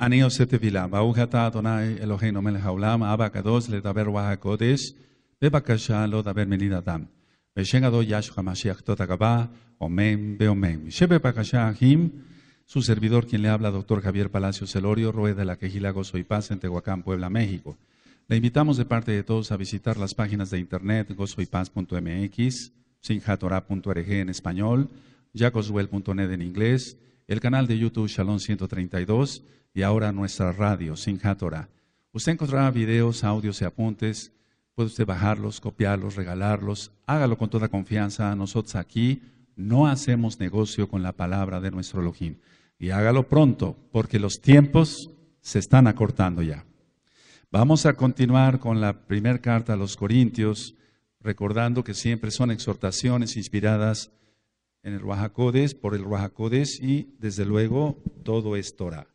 אני עושה תפילה, ברוך אתה אדוני אלוהינו מלך העולם, אבא הקדוש, לדבר רוח הקודש, בבקשה לא דבר מליד אדם. בשם גדול ישו המשיח, תודה רבה, אמן ואמן. שבבקשה אחים, su servidor quien le habla, doctor Javier Palacio Celorio, rueda la Quejila Gozo y Paz en Tehuacán, Puebla, México. Le invitamos de parte de todos a visitar las páginas de internet gozoypaz.mx, sinjatora.org en español, jacoswell.net en inglés, el canal de YouTube Shalom 132 y ahora nuestra radio Sin Usted encontrará videos, audios y apuntes. Puede usted bajarlos, copiarlos, regalarlos. Hágalo con toda confianza. Nosotros aquí no hacemos negocio con la palabra de nuestro Elohim. Y hágalo pronto, porque los tiempos se están acortando ya. Vamos a continuar con la primera carta a los Corintios, recordando que siempre son exhortaciones inspiradas en el Ruajacodes, por el Ruajacodes y desde luego todo es Torah.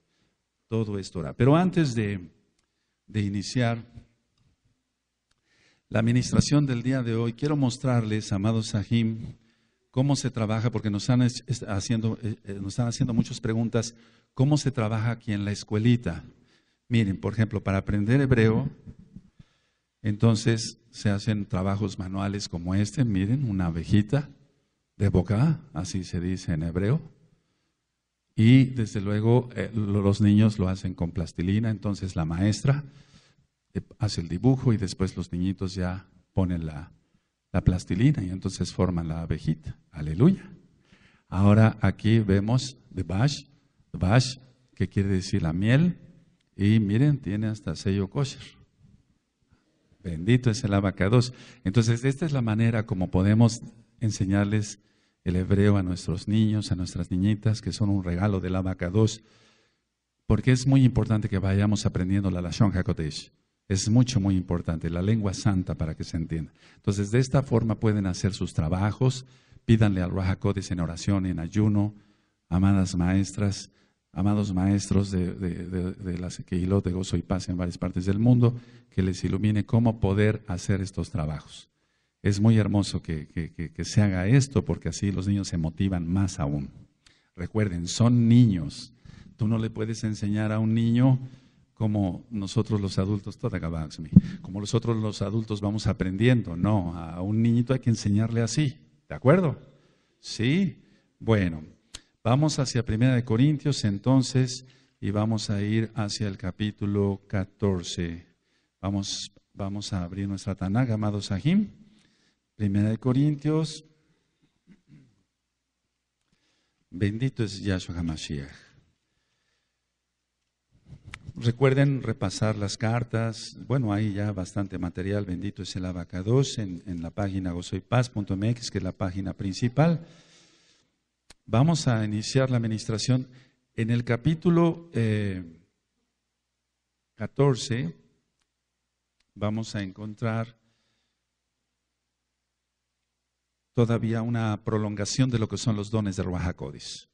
Todo es Torah. Pero antes de, iniciar la administración del día de hoy, quiero mostrarles, amados Sahim, cómo se trabaja, porque nos haciendo, eh, eh, nos están haciendo muchas preguntas, cómo se trabaja aquí en la escuelita. Miren, por ejemplo, para aprender hebreo, entonces se hacen trabajos manuales como este, miren, una abejita, de boca, así se dice en hebreo. Y desde luego eh, los niños lo hacen con plastilina, entonces la maestra eh, hace el dibujo y después los niñitos ya ponen la, plastilina y entonces forman la abejita. Aleluya. Ahora aquí vemos de bash, bash, que quiere decir la miel, y miren, tiene hasta sello kosher. Bendito es el abacados. Entonces, esta es la manera como podemos enseñarles el hebreo a nuestros niños, a nuestras niñitas, que son un regalo de la vaca 2, porque es muy importante que vayamos aprendiendo la Lashon HaKodesh. Es mucho, muy importante, la lengua santa para que se entienda. Entonces, de esta forma pueden hacer sus trabajos, pídanle al Raja en oración, en ayuno, amadas maestras, amados maestros de, las de, las de Gozo y Paz en varias partes del mundo, que les ilumine cómo poder hacer estos trabajos es muy hermoso que, se haga esto porque así los niños se motivan más aún. Recuerden, son niños. Tú no le puedes enseñar a un niño como nosotros los adultos, como nosotros los adultos vamos aprendiendo. No, a un niñito hay que enseñarle así. ¿De acuerdo? Sí. Bueno, vamos hacia Primera de Corintios entonces y vamos a ir hacia el capítulo 14. Vamos, a abrir nuestra Tanaga, amado Sahim. Primera de Corintios. Bendito es Yahshua HaMashiach. Recuerden repasar las cartas. Bueno, hay ya bastante material. Bendito es el Abacados en, en la página gozoypaz.mx, que es la página principal. Vamos a iniciar la administración en el capítulo 14. Eh, vamos a encontrar todavía una prolongación de lo que son los dones de Ruach HaKodesh.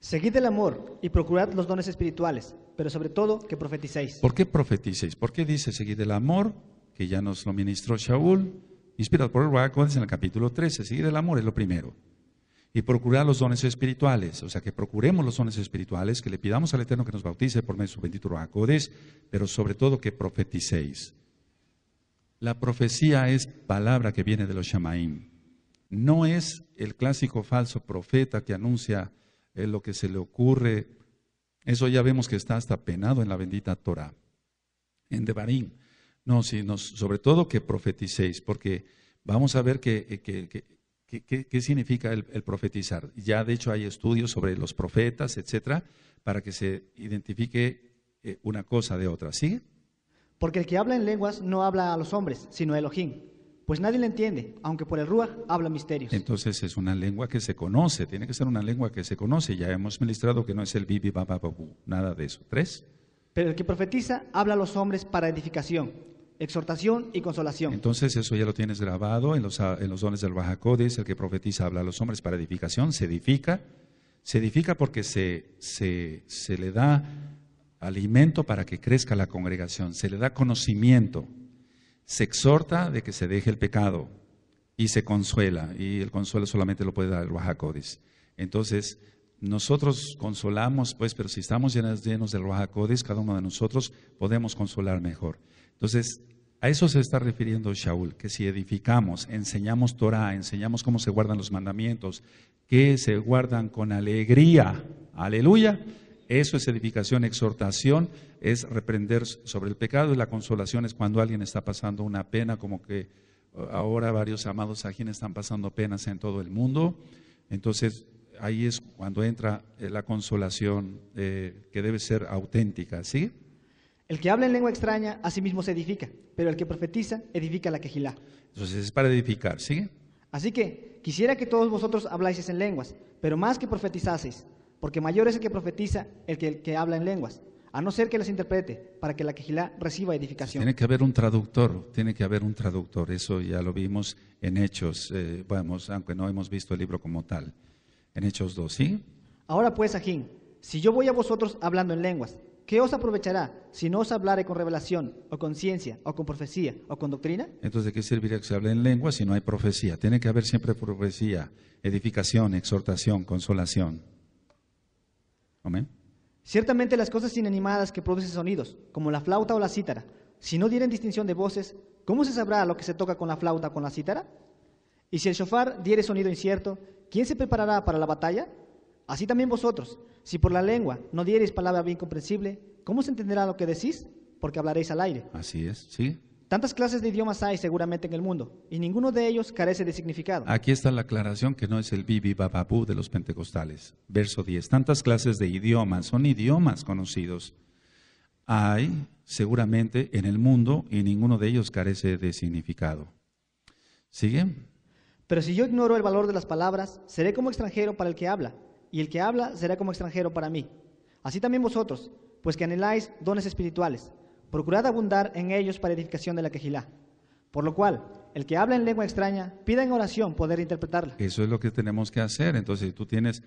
Seguid el amor y procurad los dones espirituales, pero sobre todo que profeticéis. ¿Por qué profeticéis? ¿Por qué dice seguid el amor, que ya nos lo ministró Shaul, inspirado por el en el capítulo 13? Seguid el amor es lo primero y procurad los dones espirituales, o sea, que procuremos los dones espirituales, que le pidamos al Eterno que nos bautice por medio de su bendito Ruajacodis. pero sobre todo que profeticéis. La profecía es palabra que viene de los Shamaim. No es el clásico falso profeta que anuncia eh, lo que se le ocurre. Eso ya vemos que está hasta penado en la bendita Torah, en Devarim. No, sino sobre todo que profeticéis, porque vamos a ver eh, qué que, significa el, profetizar. Ya de hecho hay estudios sobre los profetas, etcétera, para que se identifique eh, una cosa de otra. ¿Sigue? Porque el que habla en lenguas no habla a los hombres, sino a Elohim. Pues nadie le entiende, aunque por el rúa habla misterios. Entonces es una lengua que se conoce, tiene que ser una lengua que se conoce. Ya hemos ministrado que no es el Bibi Baba nada de eso. Tres. Pero el que profetiza habla a los hombres para edificación, exhortación y consolación. Entonces eso ya lo tienes grabado en los, en dones del Bajacodes, el que profetiza habla a los hombres para edificación, se edifica, se edifica porque se, se le da alimento para que crezca la congregación, se le da conocimiento, se exhorta de que se deje el pecado y se consuela, y el consuelo solamente lo puede dar el Bajacodes. Entonces, nosotros consolamos, pues, pero si estamos llenos, llenos del Bajacodes, cada uno de nosotros podemos consolar mejor. Entonces, a eso se está refiriendo Shaul, que si edificamos, enseñamos Torah, enseñamos cómo se guardan los mandamientos, que se guardan con alegría, aleluya, eso es edificación, exhortación es reprender sobre el pecado y la consolación es cuando alguien está pasando una pena, como que uh, ahora varios amados aquí están pasando penas en todo el mundo. Entonces ahí es cuando entra eh, la consolación eh, que debe ser auténtica, ¿sí? El que habla en lengua extraña a sí mismo se edifica, pero el que profetiza edifica la quejilá. Entonces es para edificar, ¿sí? Así que quisiera que todos vosotros habláis en lenguas, pero más que profetizaseis, porque mayor es el que profetiza el que, habla en lenguas, a no ser que las interprete, para que la quejilá reciba edificación. Tiene que haber un traductor, tiene que haber un traductor, eso ya lo vimos en Hechos, eh, aunque no hemos visto el libro como tal, en Hechos 2, ¿sí? Ahora pues, Ajín, si yo voy a vosotros hablando en lenguas, ¿qué os aprovechará si no os hablare con revelación, o con ciencia, o con profecía, o con doctrina? Entonces, ¿de qué serviría que se hable en lenguas si no hay profecía? Tiene que haber siempre profecía, edificación, exhortación, consolación. Amén. Ciertamente las cosas inanimadas que producen sonidos, como la flauta o la cítara, si no dieren distinción de voces, ¿cómo se sabrá lo que se toca con la flauta o con la cítara? Y si el shofar diere sonido incierto, ¿quién se preparará para la batalla? Así también vosotros, si por la lengua no diereis palabra bien comprensible, ¿cómo se entenderá lo que decís? Porque hablaréis al aire. Así es, sí. Tantas clases de idiomas hay seguramente en el mundo y ninguno de ellos carece de significado. Aquí está la aclaración que no es el bibi bababú de los pentecostales. Verso 10. Tantas clases de idiomas son idiomas conocidos. Hay seguramente en el mundo y ninguno de ellos carece de significado. ¿Sigue? Pero si yo ignoro el valor de las palabras, seré como extranjero para el que habla y el que habla será como extranjero para mí. Así también vosotros, pues que anheláis dones espirituales procurad abundar en ellos para edificación de la quejilá. Por lo cual, el que habla en lengua extraña, pida en oración poder interpretarla. Eso es lo que tenemos que hacer. Entonces, tú tienes,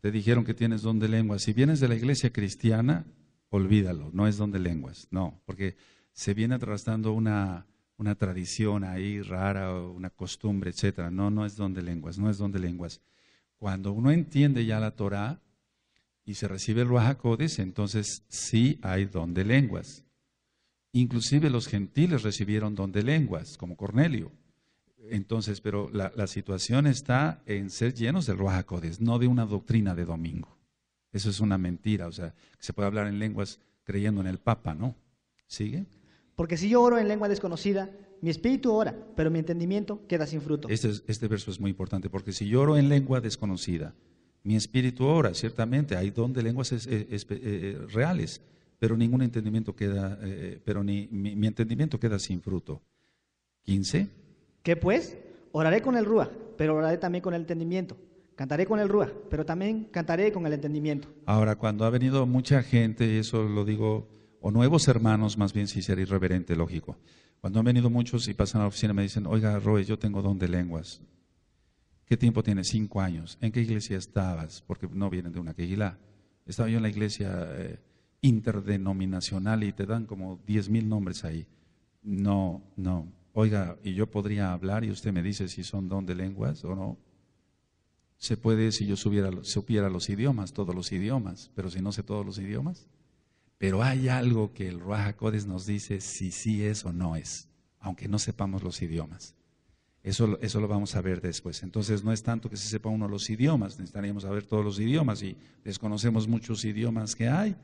te dijeron que tienes don de lenguas, si vienes de la iglesia cristiana, olvídalo, no es don de lenguas, no, porque se viene arrastrando una, una tradición ahí rara, una costumbre, etc. No, no es don de lenguas, no es don de lenguas. Cuando uno entiende ya la Torah y se recibe el Ruach entonces sí hay don de lenguas. Inclusive los gentiles recibieron don de lenguas, como Cornelio. Entonces, pero la, situación está en ser llenos del Ruajacodes, no de una doctrina de domingo. Eso es una mentira, o sea, se puede hablar en lenguas creyendo en el Papa, ¿no? ¿Sigue? Porque si yo oro en lengua desconocida, mi espíritu ora, pero mi entendimiento queda sin fruto. Este, este verso es muy importante, porque si yo oro en lengua desconocida, mi espíritu ora, ciertamente, hay don de lenguas eh, eh, reales, pero ningún entendimiento queda, eh, pero ni, mi, entendimiento queda sin fruto. 15. ¿Qué pues? Oraré con el Rúa, pero oraré también con el entendimiento. Cantaré con el Rúa, pero también cantaré con el entendimiento. Ahora, cuando ha venido mucha gente, y eso lo digo, o nuevos hermanos, más bien si ser irreverente, lógico. Cuando han venido muchos y pasan a la oficina me dicen, oiga, Roy, yo tengo don de lenguas. ¿Qué tiempo tienes? Cinco años. ¿En qué iglesia estabas? Porque no vienen de una quejilá. Estaba yo en la iglesia eh, interdenominacional y te dan como diez mil nombres ahí. No, no. Oiga, y yo podría hablar y usted me dice si son don de lenguas o no. Se puede si yo supiera los idiomas, todos los idiomas, pero si no sé todos los idiomas. Pero hay algo que el Ruaja nos dice si sí es o no es, aunque no sepamos los idiomas. Eso, eso, lo vamos a ver después. Entonces no es tanto que se sepa uno los idiomas, necesitaríamos saber todos los idiomas y desconocemos muchos idiomas que hay.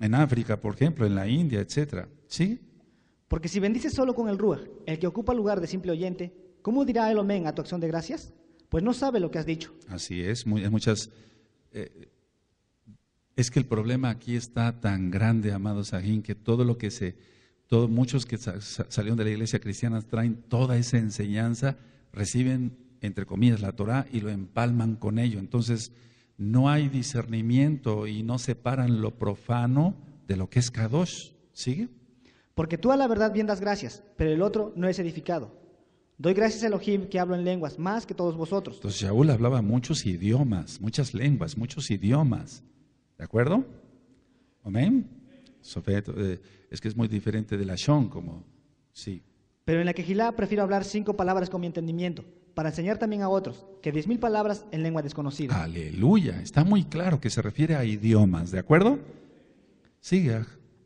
En África, por ejemplo, en la India, etcétera. ¿Sí? Porque si bendices solo con el Ruach, el que ocupa lugar de simple oyente, ¿cómo dirá el Omen a tu acción de gracias? Pues no sabe lo que has dicho. Así es, muchas. Eh, es que el problema aquí está tan grande, amado Sahin, que todo lo que se. muchos que salieron de la iglesia cristiana traen toda esa enseñanza, reciben, entre comillas, la Torah y lo empalman con ello. Entonces no hay discernimiento y no separan lo profano de lo que es Kadosh. ¿Sigue? Porque tú a la verdad bien das gracias, pero el otro no es edificado. Doy gracias a Elohim que hablo en lenguas, más que todos vosotros. Entonces Shaul hablaba muchos idiomas, muchas lenguas, muchos idiomas. ¿De acuerdo? Amén. Eh, es que es muy diferente de la Shon, como sí. Pero en la Kejilá prefiero hablar cinco palabras con mi entendimiento, para enseñar también a otros, que diez palabras en lengua desconocida. Aleluya, está muy claro que se refiere a idiomas, ¿de acuerdo? Sigue.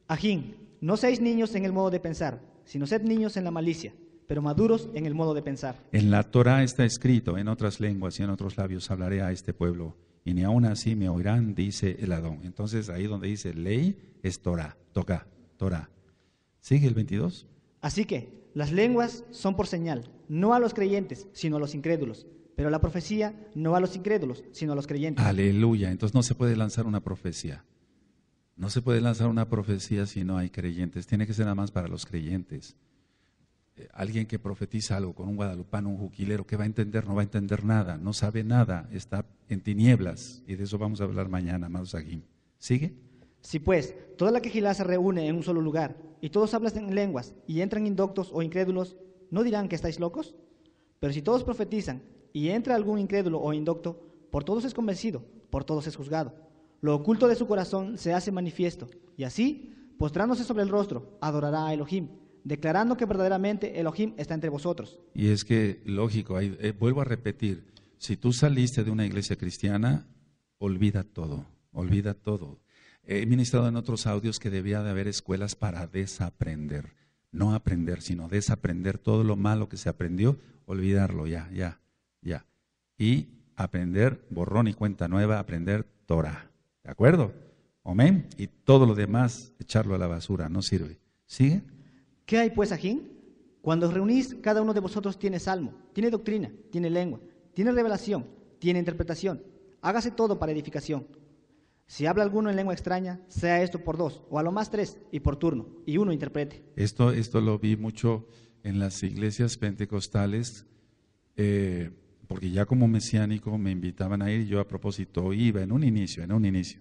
Ajín, no seis niños en el modo de pensar, sino sed niños en la malicia, pero maduros en el modo de pensar. En la Torá está escrito, en otras lenguas y en otros labios hablaré a este pueblo, y ni aun así me oirán, dice el Adón. Entonces ahí donde dice ley es Torá, toca, Torá. Sigue el 22. Así que, las lenguas son por señal, no a los creyentes, sino a los incrédulos. Pero la profecía no a los incrédulos, sino a los creyentes. Aleluya. Entonces no se puede lanzar una profecía. No se puede lanzar una profecía si no hay creyentes. Tiene que ser nada más para los creyentes. Eh, alguien que profetiza algo con un o un juquilero, que va a entender? No va a entender nada, no sabe nada, está en tinieblas. Y de eso vamos a hablar mañana, amados aquí. ¿Sigue? Si pues toda la quejilá se reúne en un solo lugar y todos hablan en lenguas y entran indoctos o incrédulos, ¿no dirán que estáis locos? Pero si todos profetizan y entra algún incrédulo o indocto, por todos es convencido, por todos es juzgado. Lo oculto de su corazón se hace manifiesto, y así, postrándose sobre el rostro, adorará a Elohim, declarando que verdaderamente Elohim está entre vosotros. Y es que, lógico, eh, vuelvo a repetir, si tú saliste de una iglesia cristiana, olvida todo, olvida todo. He ministrado en otros audios que debía de haber escuelas para desaprender. No aprender, sino desaprender todo lo malo que se aprendió, olvidarlo ya, ya, ya. Y aprender borrón y cuenta nueva, aprender Torah. ¿De acuerdo? Amén. Y todo lo demás, echarlo a la basura, no sirve. ¿Sigue? ¿Qué hay pues, Ajín? Cuando os reunís, cada uno de vosotros tiene salmo, tiene doctrina, tiene lengua, tiene revelación, tiene interpretación. Hágase todo para edificación. Si habla alguno en lengua extraña, sea esto por dos, o a lo más tres, y por turno, y uno interprete. Esto, lo vi mucho en las iglesias pentecostales, eh, porque ya como mesiánico me invitaban a ir, yo a propósito iba en un inicio, en un inicio,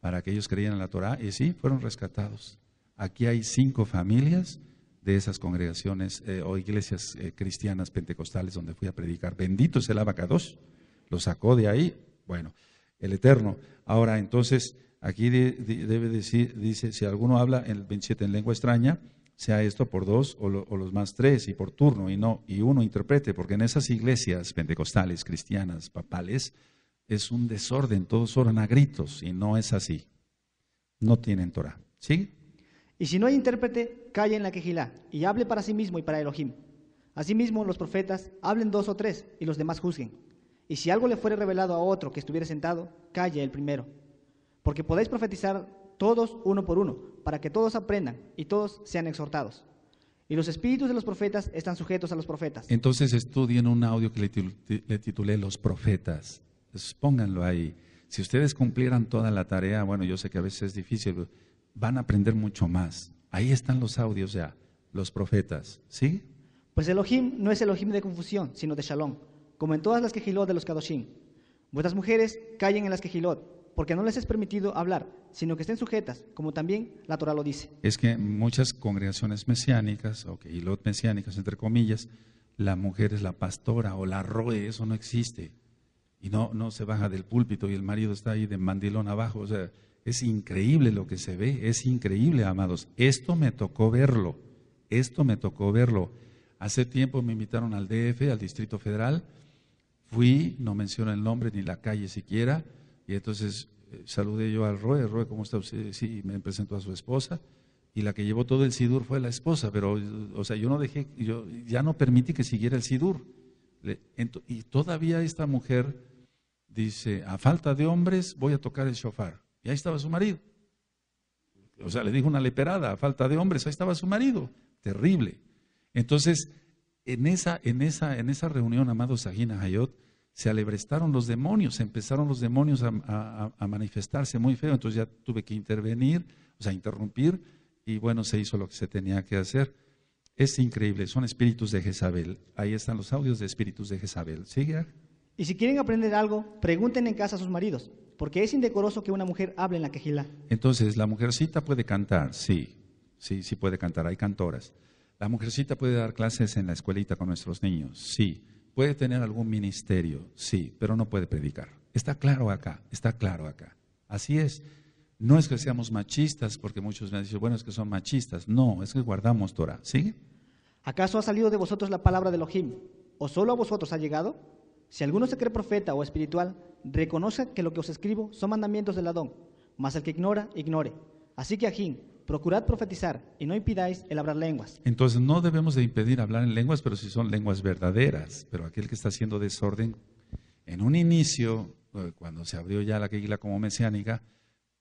para que ellos creyeran en la Torah, y sí, fueron rescatados. Aquí hay cinco familias de esas congregaciones eh, o iglesias eh, cristianas pentecostales donde fui a predicar. Bendito es el abacados, lo sacó de ahí. Bueno, el Eterno. Ahora, entonces, aquí debe decir, dice, si alguno habla en el 27 en lengua extraña, sea esto por dos o, los más tres y por turno y no y uno interprete, porque en esas iglesias pentecostales, cristianas, papales, es un desorden, todos oran a gritos y no es así. No tienen Torah. ¿Sí? Y si no hay intérprete, calle en la quejilá y hable para sí mismo y para Elohim. Asimismo, los profetas hablen dos o tres y los demás juzguen. Y si algo le fuere revelado a otro que estuviera sentado, calle el primero. Porque podéis profetizar todos uno por uno, para que todos aprendan y todos sean exhortados. Y los espíritus de los profetas están sujetos a los profetas. Entonces estudien un audio que le titulé Los profetas. Pues pónganlo ahí. Si ustedes cumplieran toda la tarea, bueno, yo sé que a veces es difícil, van a aprender mucho más. Ahí están los audios ya, los profetas. ¿Sí? Pues Elohim no es Elohim de confusión, sino de Shalom como en todas las quejilot de los Kadoshim. Vuestras mujeres callen en las quejilot, porque no les es permitido hablar, sino que estén sujetas, como también la Torah lo dice. Es que muchas congregaciones mesiánicas, o quejilot mesiánicas, entre comillas, la mujer es la pastora o la roe, eso no existe. Y no, no se baja del púlpito y el marido está ahí de mandilón abajo. O sea, es increíble lo que se ve, es increíble, amados. Esto me tocó verlo, esto me tocó verlo. Hace tiempo me invitaron al DF, al Distrito Federal, Fui, no menciona el nombre ni la calle siquiera, y entonces eh, saludé yo al Roe, Roe, ¿cómo está usted? Sí, me presentó a su esposa, y la que llevó todo el Sidur fue la esposa, pero, o sea, yo no dejé, yo ya no permití que siguiera el Sidur. y todavía esta mujer dice, a falta de hombres voy a tocar el shofar. Y ahí estaba su marido. O sea, le dijo una leperada, a falta de hombres, ahí estaba su marido. Terrible. Entonces, en esa, en esa, en esa reunión, amado Sagina Hayot, se alebrestaron los demonios, empezaron los demonios a, manifestarse muy feo, entonces ya tuve que intervenir, o sea, interrumpir, y bueno, se hizo lo que se tenía que hacer. Es increíble, son espíritus de Jezabel. Ahí están los audios de espíritus de Jezabel. ¿Sigue? Y si quieren aprender algo, pregunten en casa a sus maridos, porque es indecoroso que una mujer hable en la quejila. Entonces, la mujercita puede cantar, sí, sí, sí puede cantar, hay cantoras. La mujercita puede dar clases en la escuelita con nuestros niños, sí. Puede tener algún ministerio, sí, pero no puede predicar. Está claro acá, está claro acá. Así es. No es que seamos machistas, porque muchos me han dicho, bueno, es que son machistas. No, es que guardamos Torah. ¿sí? ¿Acaso ha salido de vosotros la palabra de Elohim? ¿O solo a vosotros ha llegado? Si alguno se cree profeta o espiritual, reconozca que lo que os escribo son mandamientos del Adón, mas el que ignora, ignore. Así que, Ajín, procurad profetizar y no impidáis el hablar lenguas. Entonces no debemos de impedir hablar en lenguas, pero si son lenguas verdaderas. Pero aquel que está haciendo desorden, en un inicio, eh, cuando se abrió ya la queguila como mesiánica,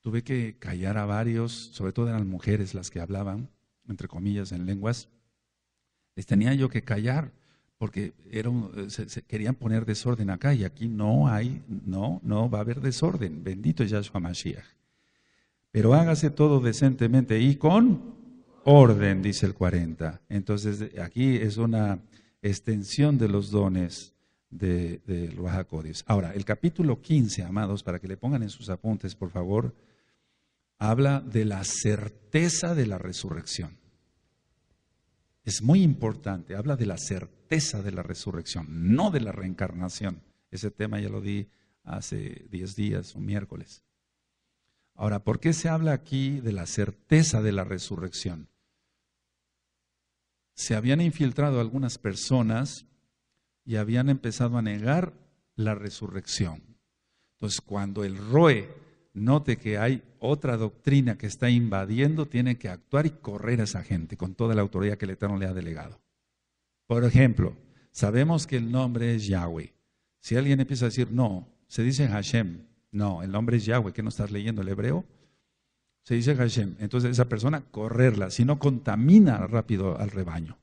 tuve que callar a varios, sobre todo eran mujeres las que hablaban, entre comillas, en lenguas. Les tenía yo que callar porque eh, se, querían poner desorden acá y aquí no hay, no, no va a haber desorden. Bendito Yahshua Mashiach pero hágase todo decentemente y con orden, dice el 40. Entonces, aquí es una extensión de los dones de, los Ahora, el capítulo 15, amados, para que le pongan en sus apuntes, por favor, habla de la certeza de la resurrección. Es muy importante, habla de la certeza de la resurrección, no de la reencarnación. Ese tema ya lo di hace 10 días, un miércoles. Ahora, ¿por qué se habla aquí de la certeza de la resurrección? Se habían infiltrado algunas personas y habían empezado a negar la resurrección. Entonces, cuando el ROE note que hay otra doctrina que está invadiendo, tiene que actuar y correr a esa gente con toda la autoridad que el Eterno le ha delegado. Por ejemplo, sabemos que el nombre es Yahweh. Si alguien empieza a decir, no, se dice Hashem, no, el nombre es Yahweh, que no estás leyendo el hebreo. Se dice Hashem. Entonces esa persona, correrla, si no contamina rápido al rebaño.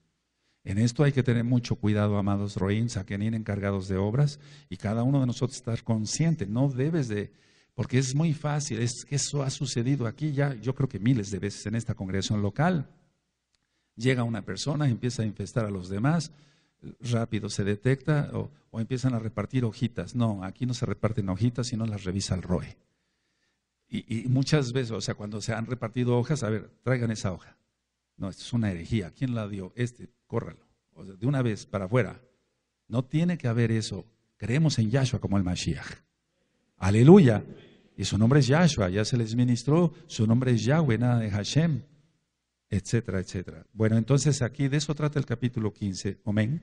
En esto hay que tener mucho cuidado, amados quien tienen encargados de obras, y cada uno de nosotros estar consciente. No debes de, porque es muy fácil, eso ha sucedido aquí ya, yo creo que miles de veces en esta congregación local. Llega una persona, empieza a infestar a los demás, rápido, se detecta o, empiezan a repartir hojitas. No, aquí no se reparten hojitas, sino las revisa el ROE. Y, muchas veces, o sea, cuando se han repartido hojas, a ver, traigan esa hoja. No, esto es una herejía. ¿Quién la dio? Este, córralo. de una vez, para afuera. No tiene que haber eso. Creemos en Yahshua como el Mashiach. Aleluya. Y su nombre es Yahshua, ya se les ministró. Su nombre es Yahweh, nada de Hashem etcétera, etcétera. Bueno, entonces aquí de eso trata el capítulo 15. Amén.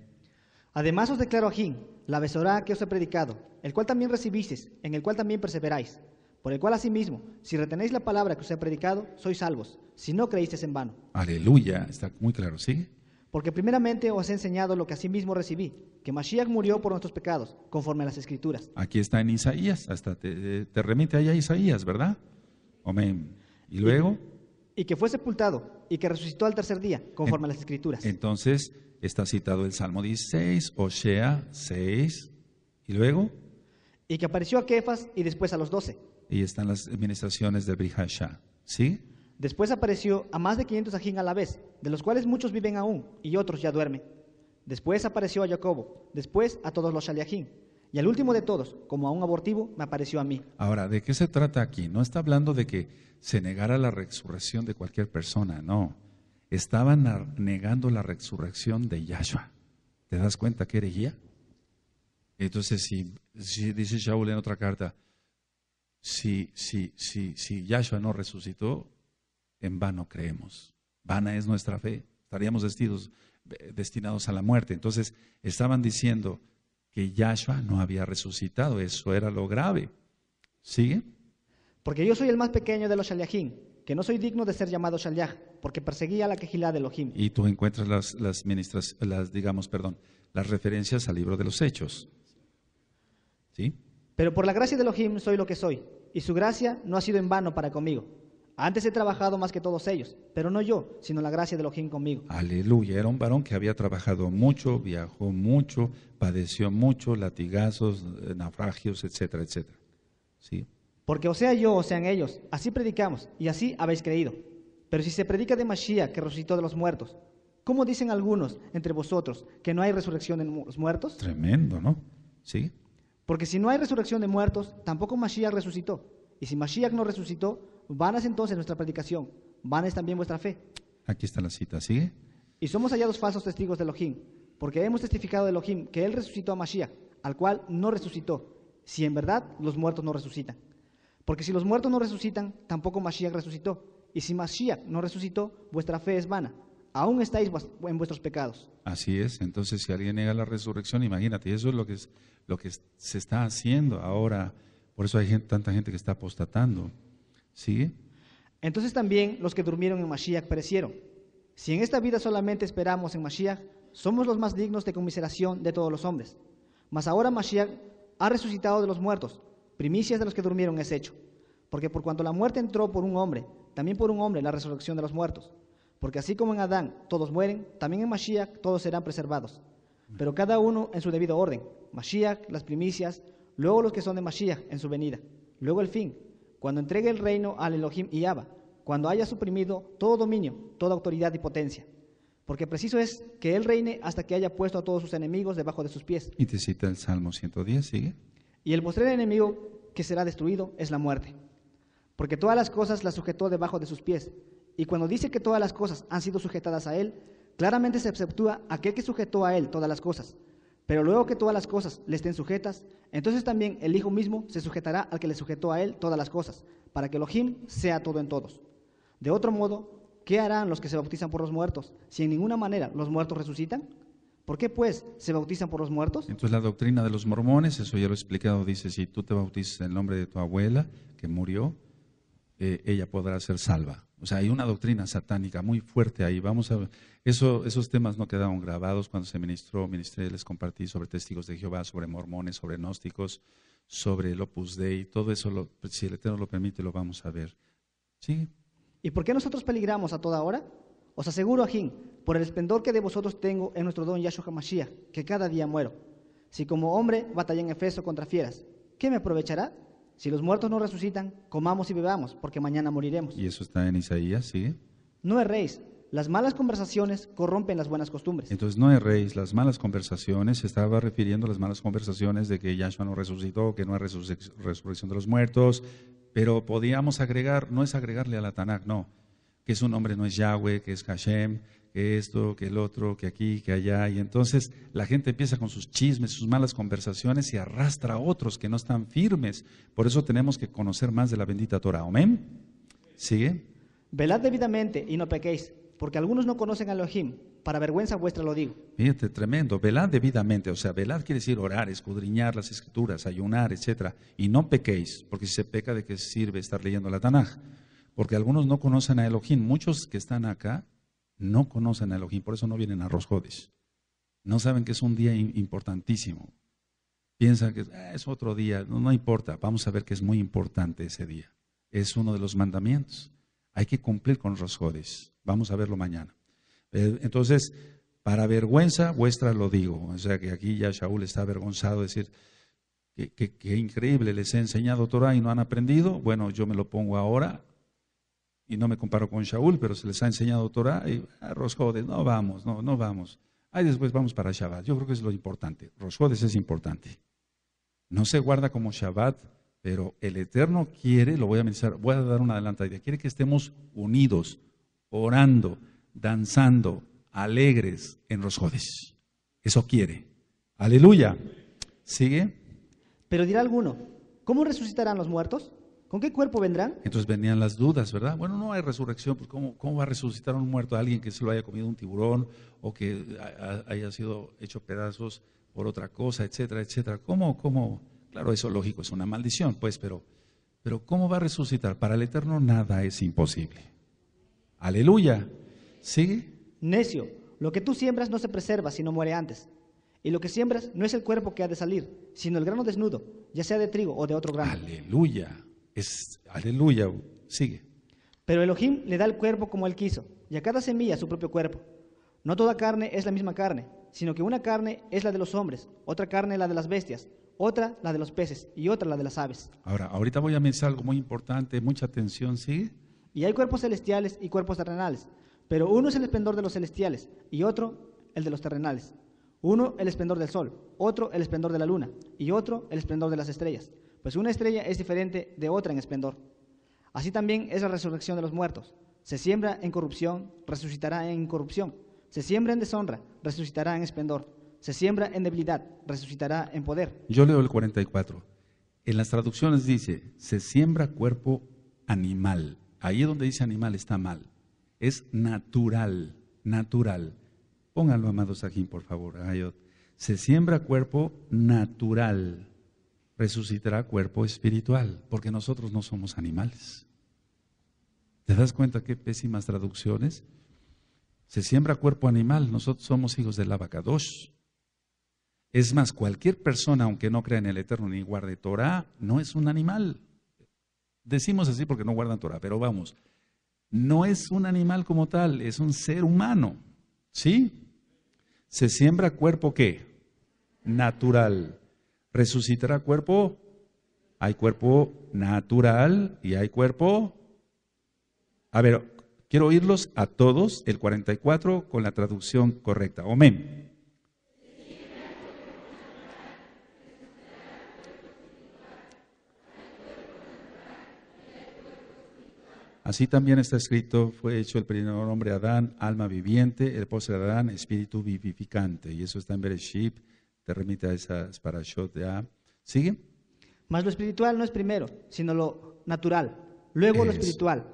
Además os declaro a Jim, la besorá que os he predicado, el cual también recibisteis, en el cual también perseveráis, por el cual asimismo, si retenéis la palabra que os he predicado, sois salvos, si no creísteis en vano. Aleluya, está muy claro, ¿sí? Porque primeramente os he enseñado lo que asimismo recibí, que Mashiach murió por nuestros pecados, conforme a las Escrituras. Aquí está en Isaías, hasta te, eh, te remite allá a Isaías, ¿verdad? Amén. Y luego... y que fue sepultado y que resucitó al tercer día, conforme a las escrituras. Entonces está citado el Salmo 16, Osea 6, y luego. Y que apareció a Kefas y después a los doce. Y están las administraciones de Brihasha, ¿sí? Después apareció a más de 500 ajín a la vez, de los cuales muchos viven aún y otros ya duermen. Después apareció a Jacobo, después a todos los shaliajín y el último de todos, como a un abortivo, me apareció a mí. Ahora, ¿de qué se trata aquí? No está hablando de que se negara la resurrección de cualquier persona, no. Estaban negando la resurrección de Yahshua. ¿Te das cuenta qué herejía? Entonces, si, si dice Shaul en otra carta, si, si, si, si Yahshua no resucitó, en vano creemos. Vana es nuestra fe. Estaríamos eh, destinados a la muerte. Entonces, estaban diciendo, que Yahshua no había resucitado. Eso era lo grave. ¿Sigue? Porque yo soy el más pequeño de los Shaliachim, que no soy digno de ser llamado Shaliach, porque perseguía la quejilá de Elohim. Y tú encuentras las, las, digamos, perdón, las referencias al libro de los Hechos. ¿Sí? Pero por la gracia de Elohim soy lo que soy, y su gracia no ha sido en vano para conmigo. Antes he trabajado más que todos ellos, pero no yo, sino la gracia de Elohim conmigo. Aleluya, era un varón que había trabajado mucho, viajó mucho, padeció mucho, latigazos, eh, naufragios, etcétera, etcétera. ¿Sí? Porque o sea yo o sean ellos, así predicamos y así habéis creído. Pero si se predica de Mashiach que resucitó de los muertos, ¿cómo dicen algunos entre vosotros que no hay resurrección de los muertos? Tremendo, ¿no? Sí. Porque si no hay resurrección de muertos, tampoco Mashiach resucitó. Y si Mashiach no resucitó, Vanas entonces nuestra predicación, vanas también vuestra fe. Aquí está la cita, ¿sigue? Y somos hallados falsos testigos de Elohim, porque hemos testificado de Elohim que Él resucitó a Mashiach, al cual no resucitó, si en verdad los muertos no resucitan. Porque si los muertos no resucitan, tampoco Mashiach resucitó. Y si Mashiach no resucitó, vuestra fe es vana. Aún estáis en vuestros pecados. Así es. Entonces, si alguien niega la resurrección, imagínate, eso es lo que, es, lo que se está haciendo ahora. Por eso hay tanta gente que está apostatando. Entonces también los que durmieron en Mashiach perecieron. Si en esta vida solamente esperamos en Mashiach, somos los más dignos de conmiseración de todos los hombres. Mas ahora Mashiach ha resucitado de los muertos, primicias de los que durmieron es hecho. Porque por cuanto la muerte entró por un hombre, también por un hombre la resurrección de los muertos. Porque así como en Adán todos mueren, también en Mashiach todos serán preservados. Pero cada uno en su debido orden. Mashiach, las primicias, luego los que son de Mashiach en su venida, luego el fin, cuando entregue el reino al Elohim y Abba, cuando haya suprimido todo dominio, toda autoridad y potencia. Porque preciso es que Él reine hasta que haya puesto a todos sus enemigos debajo de sus pies. Y te cita el Salmo 110, sigue. Y el postrer enemigo que será destruido es la muerte. Porque todas las cosas las sujetó debajo de sus pies. Y cuando dice que todas las cosas han sido sujetadas a Él, claramente se exceptúa aquel que sujetó a Él todas las cosas pero luego que todas las cosas le estén sujetas, entonces también el Hijo mismo se sujetará al que le sujetó a él todas las cosas, para que Elohim sea todo en todos. De otro modo, ¿qué harán los que se bautizan por los muertos si en ninguna manera los muertos resucitan? ¿Por qué pues se bautizan por los muertos? Entonces la doctrina de los mormones, eso ya lo he explicado, dice, si tú te bautizas en el nombre de tu abuela que murió, eh, ella podrá ser salva. O sea, hay una doctrina satánica muy fuerte ahí. Vamos a eso, esos temas no quedaron grabados cuando se ministró, ministré, les compartí sobre testigos de Jehová, sobre mormones, sobre gnósticos, sobre el Opus Dei, todo eso, pues, si el Eterno lo permite, lo vamos a ver. ¿Sí? ¿Y por qué nosotros peligramos a toda hora? Os aseguro, Ajín, por el esplendor que de vosotros tengo en nuestro don Yahshua Hamashiach, que cada día muero. Si como hombre batalla en Efeso contra fieras, ¿qué me aprovechará? Si los muertos no resucitan, comamos y bebamos, porque mañana moriremos. Y eso está en Isaías, ¿sí? No erréis, las malas conversaciones corrompen las buenas costumbres. Entonces no erréis, las malas conversaciones, se estaba refiriendo a las malas conversaciones de que Yahshua no resucitó, que no hay resurrección de los muertos, pero podíamos agregar, no es agregarle a la Tanakh, no que su nombre no es Yahweh, que es Hashem, que esto, que el otro, que aquí, que allá. Y entonces la gente empieza con sus chismes, sus malas conversaciones y arrastra a otros que no están firmes. Por eso tenemos que conocer más de la bendita Torah. Amén. Sigue. Velad debidamente y no pequéis, porque algunos no conocen a Elohim. Para vergüenza vuestra lo digo. Fíjate, tremendo. Velad debidamente. O sea, velad quiere decir orar, escudriñar las escrituras, ayunar, etcétera, Y no pequéis, porque si se peca, ¿de qué sirve estar leyendo la Tanaj? porque algunos no conocen a Elohim. Muchos que están acá no conocen a Elohim, por eso no vienen a Rosjodes. No saben que es un día importantísimo. Piensan que es ah, otro día, no, importa. Vamos a ver que es muy importante ese día. Es uno de los mandamientos. Hay que cumplir con Rosjodis. Vamos a verlo mañana. Eh, entonces, para vergüenza vuestra lo digo. O sea que aquí ya Shaul está avergonzado de decir, que, increíble, les he enseñado Torah y no han aprendido. Bueno, yo me lo pongo ahora y no me comparo con Shaul, pero se les ha enseñado Torah y ah, Rosjodes, no vamos, no, no vamos. Ahí después vamos para Shabbat. Yo creo que es lo importante. Rosjodes es importante. No se guarda como Shabbat, pero el Eterno quiere, lo voy a mencionar, voy a dar una idea quiere que estemos unidos, orando, danzando, alegres en Rosjodes. Eso quiere. Aleluya. ¿Sigue? Pero dirá alguno, ¿cómo resucitarán los muertos? ¿Con qué cuerpo vendrán? Entonces venían las dudas, ¿verdad? Bueno, no hay resurrección, pues ¿cómo, va a resucitar un muerto a alguien que se lo haya comido un tiburón o que haya sido hecho pedazos por otra cosa, etcétera, etcétera? ¿Cómo, cómo? Claro, eso lógico, es una maldición, pues, pero, pero ¿cómo va a resucitar? Para el Eterno nada es imposible. Aleluya. ¿Sigue? Necio, lo que tú siembras no se preserva, si no muere antes. Y lo que siembras no es el cuerpo que ha de salir, sino el grano desnudo, ya sea de trigo o de otro grano. Aleluya. Es, aleluya, sigue. Pero Elohim le da el cuerpo como él quiso, y a cada semilla su propio cuerpo. No toda carne es la misma carne, sino que una carne es la de los hombres, otra carne la de las bestias, otra la de los peces y otra la de las aves. Ahora, ahorita voy a mencionar algo muy importante, mucha atención, ¿sigue? Y hay cuerpos celestiales y cuerpos terrenales, pero uno es el esplendor de los celestiales y otro el de los terrenales. Uno el esplendor del sol, otro el esplendor de la luna y otro el esplendor de las estrellas pues una estrella es diferente de otra en esplendor. Así también es la resurrección de los muertos. Se siembra en corrupción, resucitará en corrupción. Se siembra en deshonra, resucitará en esplendor. Se siembra en debilidad, resucitará en poder. Yo leo el 44. En las traducciones dice, se siembra cuerpo animal. Ahí donde dice animal está mal. Es natural, natural. Pónganlo, amados Sajín, por favor. Se siembra cuerpo natural resucitará cuerpo espiritual, porque nosotros no somos animales. ¿Te das cuenta qué pésimas traducciones? Se siembra cuerpo animal, nosotros somos hijos del abacados. Es más, cualquier persona, aunque no crea en el Eterno ni guarde Torah, no es un animal. Decimos así porque no guardan Torah, pero vamos, no es un animal como tal, es un ser humano. ¿Sí? Se siembra cuerpo qué? Natural resucitará cuerpo. Hay cuerpo natural y hay cuerpo... A ver, quiero oírlos a todos, el 44, con la traducción correcta. Amén. Así también está escrito, fue hecho el primer hombre Adán, alma viviente, el de Adán, espíritu vivificante. Y eso está en Bereshit te remite a esas parashot ya. ¿Sigue? Más lo espiritual no es primero, sino lo natural. Luego lo espiritual.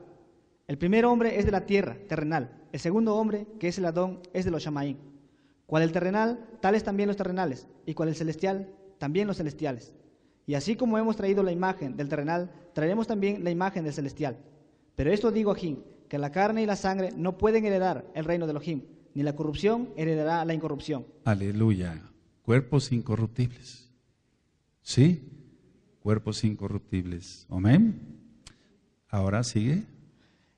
El primer hombre es de la tierra, terrenal. El segundo hombre, que es el Adón, es de los Shamaín. Cual el terrenal, tales también los terrenales. Y cual el celestial, también los celestiales. Y así como hemos traído la imagen del terrenal, traeremos también la imagen del celestial. Pero esto digo a Jim, que la carne y la sangre no pueden heredar el reino de Jim. ni la corrupción heredará la incorrupción. Aleluya cuerpos incorruptibles. ¿Sí? Cuerpos incorruptibles. Amén. Ahora sigue.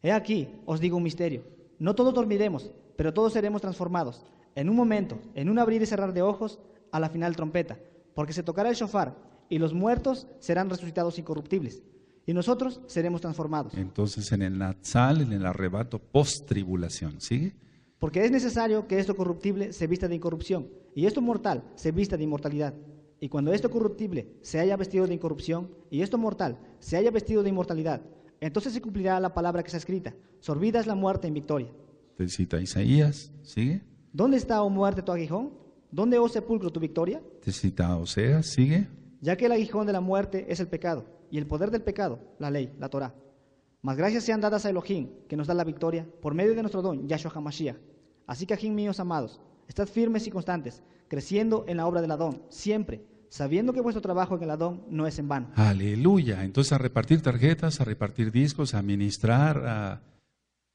He aquí, os digo un misterio. No todos dormiremos, pero todos seremos transformados. En un momento, en un abrir y cerrar de ojos, a la final trompeta. Porque se tocará el shofar y los muertos serán resucitados incorruptibles. Y nosotros seremos transformados. Entonces en el Natsal, en el arrebato post-tribulación. ¿Sigue? Porque es necesario que esto corruptible se vista de incorrupción y esto mortal se vista de inmortalidad. Y cuando esto corruptible se haya vestido de incorrupción y esto mortal se haya vestido de inmortalidad, entonces se cumplirá la palabra que está escrita, sorbida es la muerte en victoria. Te cita Isaías, sigue. ¿Dónde está, o oh muerte, tu aguijón? ¿Dónde, o oh sepulcro, tu victoria? Te cita Oseas, sigue. Ya que el aguijón de la muerte es el pecado, y el poder del pecado, la ley, la Torá. Mas gracias sean dadas a Elohim, que nos da la victoria, por medio de nuestro don, Yahshua HaMashiach, Así que, ajín míos amados, estad firmes y constantes, creciendo en la obra del Adón, siempre, sabiendo que vuestro trabajo en el Adón no es en vano. Aleluya. Entonces, a repartir tarjetas, a repartir discos, a ministrar, a...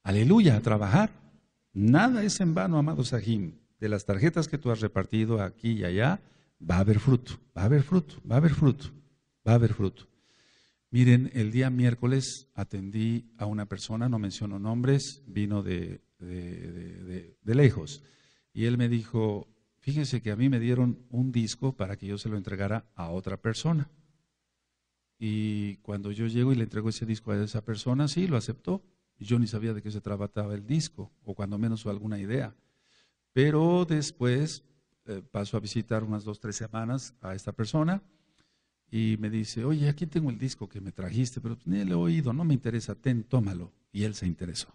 Aleluya, a trabajar. Nada es en vano, amados ajín. De las tarjetas que tú has repartido aquí y allá, va a haber fruto, va a haber fruto, va a haber fruto, va a haber fruto. Miren, el día miércoles atendí a una persona, no menciono nombres, vino de de, lejos. Y él me dijo, fíjense que a mí me dieron un disco para que yo se lo entregara a otra persona. Y cuando yo llego y le entrego ese disco a esa persona, sí, lo aceptó. Yo ni sabía de qué se trataba el disco, o cuando menos alguna idea. Pero después eh, pasó a visitar unas dos, tres semanas a esta persona y me dice, oye, aquí tengo el disco que me trajiste, pero ni le he oído, no me interesa, ten, tómalo. Y él se interesó.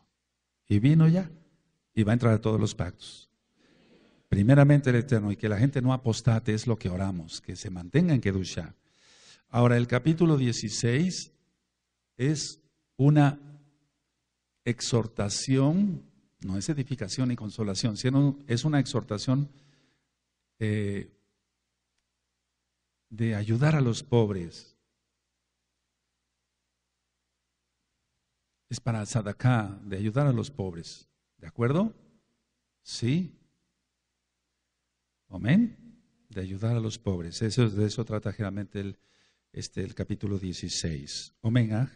Y vino ya. Y va a entrar a todos los pactos. Primeramente el Eterno. Y que la gente no apostate es lo que oramos. Que se mantenga en Kedusha. Ahora, el capítulo 16 es una exhortación, no es edificación y consolación, sino es una exhortación eh, de ayudar a los pobres, es para Sadaká, de ayudar a los pobres. ¿De acuerdo? Sí. Amén. De ayudar a los pobres. Eso, de eso trata generalmente el, este, el capítulo 16. Amén. ¿ah?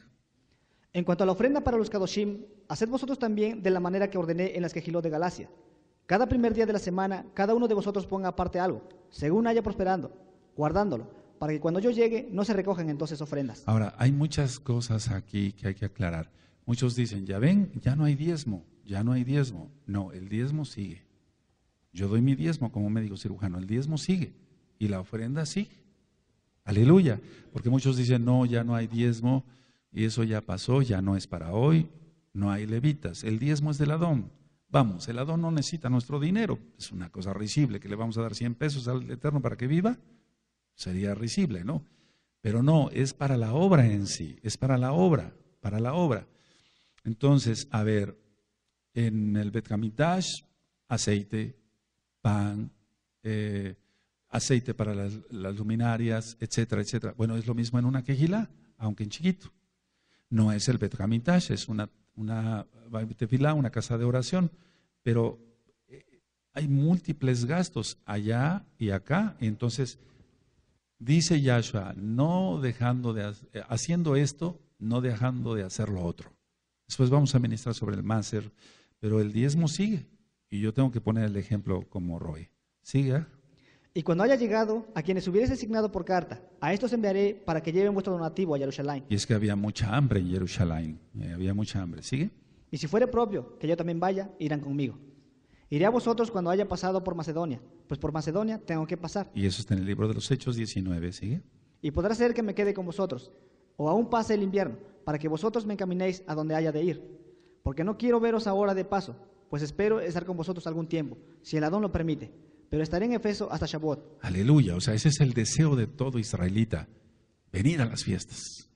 En cuanto a la ofrenda para los Kadoshim, haced vosotros también de la manera que ordené en las giló de Galacia. Cada primer día de la semana, cada uno de vosotros ponga aparte algo, según haya prosperando, guardándolo, para que cuando yo llegue no se recojan entonces ofrendas. Ahora, hay muchas cosas aquí que hay que aclarar. Muchos dicen, ya ven, ya no hay diezmo, ya no hay diezmo. No, el diezmo sigue. Yo doy mi diezmo como médico cirujano, el diezmo sigue y la ofrenda sigue. Aleluya. Porque muchos dicen, no, ya no hay diezmo y eso ya pasó, ya no es para hoy, no hay levitas. El diezmo es del Adón. Vamos, el Adón no necesita nuestro dinero. Es una cosa risible que le vamos a dar 100 pesos al Eterno para que viva. Sería risible, ¿no? Pero no, es para la obra en sí, es para la obra, para la obra. Entonces, a ver, en el Betcamitash, aceite, pan, eh, aceite para las, luminarias, etcétera, etcétera. Bueno, es lo mismo en una quejila, aunque en chiquito. No es el Betcamitash, es una, una una casa de oración, pero eh, hay múltiples gastos allá y acá. Entonces, dice Yahshua, no dejando de, eh, haciendo esto, no dejando de hacer lo otro. Después vamos a ministrar sobre el máser, pero el diezmo sigue. Y yo tengo que poner el ejemplo como Roy. Siga. ¿eh? Y cuando haya llegado, a quienes hubiese designado por carta, a estos enviaré para que lleven vuestro donativo a Jerusalén. Y es que había mucha hambre en Jerusalén. Eh, había mucha hambre. ¿Sigue? Y si fuere propio, que yo también vaya, irán conmigo. Iré a vosotros cuando haya pasado por Macedonia, pues por Macedonia tengo que pasar. Y eso está en el libro de los Hechos 19, ¿sigue? Y podrá ser que me quede con vosotros, o aún pase el invierno, para que vosotros me encaminéis a donde haya de ir. Porque no quiero veros ahora de paso, pues espero estar con vosotros algún tiempo, si el Adón lo permite. Pero estaré en Efeso hasta Shavuot. Aleluya, o sea, ese es el deseo de todo israelita, venir a las fiestas.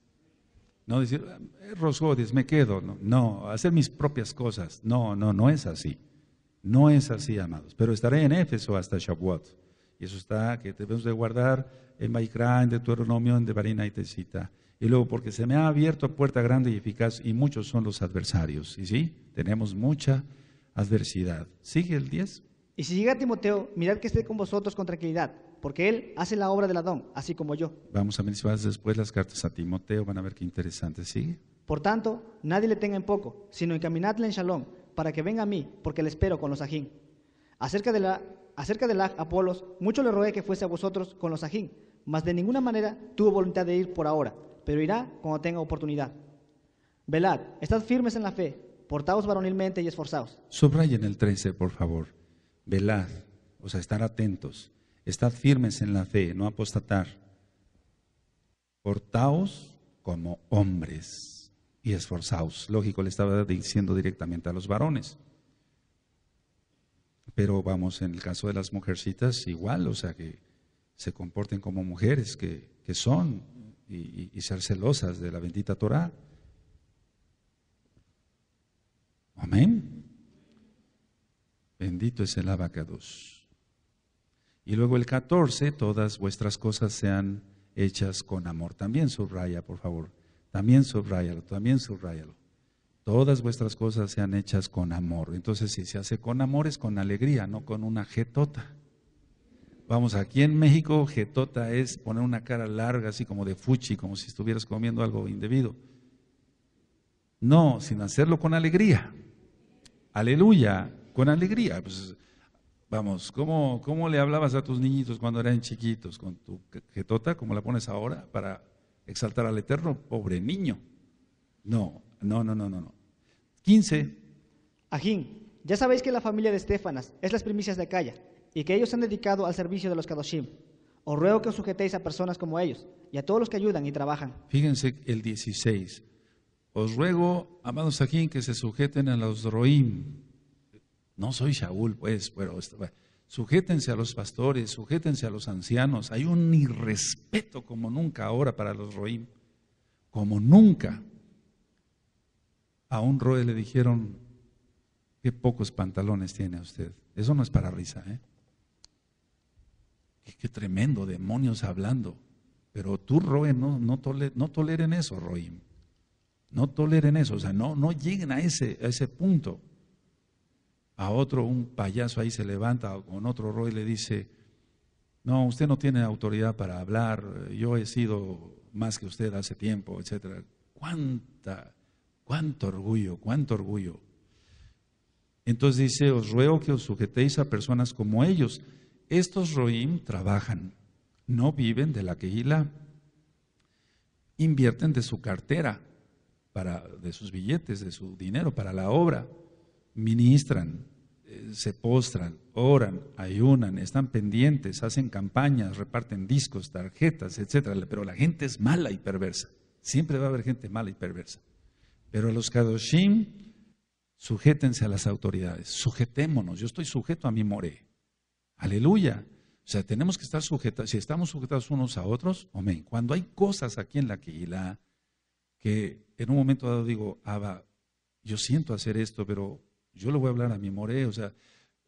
No decir, eh, Rosgodes, me quedo, no, hacer mis propias cosas. No, no, no es así. No es así, amados. Pero estaré en Efeso hasta Shavuot. Y eso está, que debemos de guardar en Baikra, en Deuteronomio, en Devarina y Tecita. Y luego, porque se me ha abierto puerta grande y eficaz y muchos son los adversarios. Y sí, tenemos mucha adversidad. Sigue el 10. Y si llega Timoteo, mirad que esté con vosotros con tranquilidad, porque él hace la obra del Adón, así como yo. Vamos a mencionar después las cartas a Timoteo, van a ver qué interesante sigue. Por tanto, nadie le tenga en poco, sino encaminadle en shalom, para que venga a mí, porque le espero con los ajín. Acerca de la acerca de Apolos, mucho le rogué que fuese a vosotros con los ajín, mas de ninguna manera tuvo voluntad de ir por ahora pero irá cuando tenga oportunidad. Velad, estad firmes en la fe, portaos varonilmente y esforzaos. Subrayen el 13, por favor. Velad, o sea, estar atentos. Estad firmes en la fe, no apostatar. Portaos como hombres y esforzaos. Lógico, le estaba diciendo directamente a los varones. Pero vamos, en el caso de las mujercitas, igual, o sea, que se comporten como mujeres que son y, ser celosas de la bendita Torah. Amén. Bendito es el abacados. Y luego el 14, todas vuestras cosas sean hechas con amor. También subraya, por favor. También subrayalo, también subrayalo. Todas vuestras cosas sean hechas con amor. Entonces, si se hace con amor es con alegría, no con una jetota. Vamos, aquí en México, getota es poner una cara larga, así como de fuchi, como si estuvieras comiendo algo indebido. No, sin hacerlo con alegría. Aleluya, con alegría. Pues, vamos, ¿cómo, le hablabas a tus niñitos cuando eran chiquitos? Con tu getota, como la pones ahora, para exaltar al Eterno, pobre niño. No, no, no, no, no. no. 15. Ajín, ya sabéis que la familia de Estefanas es las primicias de Acaya y que ellos han dedicado al servicio de los Kadoshim. Os ruego que os sujetéis a personas como ellos y a todos los que ayudan y trabajan. Fíjense el 16. Os ruego, amados aquí, que se sujeten a los Roim. No soy Shaul, pues, pero sujétense a los pastores, sujétense a los ancianos. Hay un irrespeto como nunca ahora para los Roim. Como nunca. A un Roe le dijeron, qué pocos pantalones tiene usted. Eso no es para risa, ¿eh? Qué tremendo, demonios hablando. Pero tú, Roe, no, no, toleren eso, Roy. No toleren eso, o sea, no, no lleguen a ese, a ese punto. A otro, un payaso ahí se levanta con otro Roy y le dice, no, usted no tiene autoridad para hablar, yo he sido más que usted hace tiempo, etcétera. Cuánta, cuánto orgullo, cuánto orgullo. Entonces dice, os ruego que os sujetéis a personas como ellos, estos Roim trabajan, no viven de la Keilah, invierten de su cartera, de sus billetes, de su dinero para la obra, ministran, eh, se postran, oran, ayunan, están pendientes, hacen campañas, reparten discos, tarjetas, etc. Pero la gente es mala y perversa. Siempre va a haber gente mala y perversa. Pero los Kadoshim, sujétense a las autoridades, sujetémonos. Yo estoy sujeto a mi more. Aleluya. O sea, tenemos que estar sujetados, si estamos sujetados unos a otros, amén. Cuando hay cosas aquí en la quila, que en un momento dado digo, Abba, yo siento hacer esto, pero yo lo voy a hablar a mi more. O sea,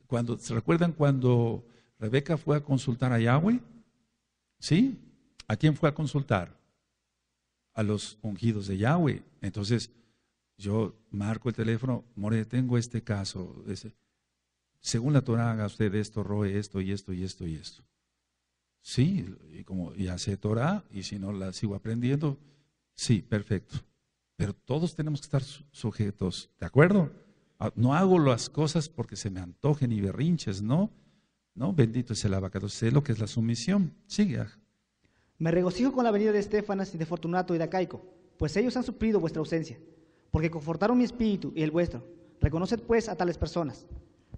cuando, ¿se recuerdan cuando Rebeca fue a consultar a Yahweh? ¿Sí? ¿A quién fue a consultar? A los ungidos de Yahweh. Entonces, yo marco el teléfono, more, tengo este caso según la Torah haga usted esto, roe esto y esto y esto y esto. Sí, y como ya sé Torah y si no la sigo aprendiendo, sí, perfecto. Pero todos tenemos que estar sujetos, ¿de acuerdo? Ah, no hago las cosas porque se me antojen y berrinches, ¿no? No, bendito es el abacado, sé lo que es la sumisión. Sigue. Ah. Me regocijo con la venida de Estefanas y de Fortunato y de Acaico, pues ellos han suplido vuestra ausencia, porque confortaron mi espíritu y el vuestro. Reconoced pues a tales personas.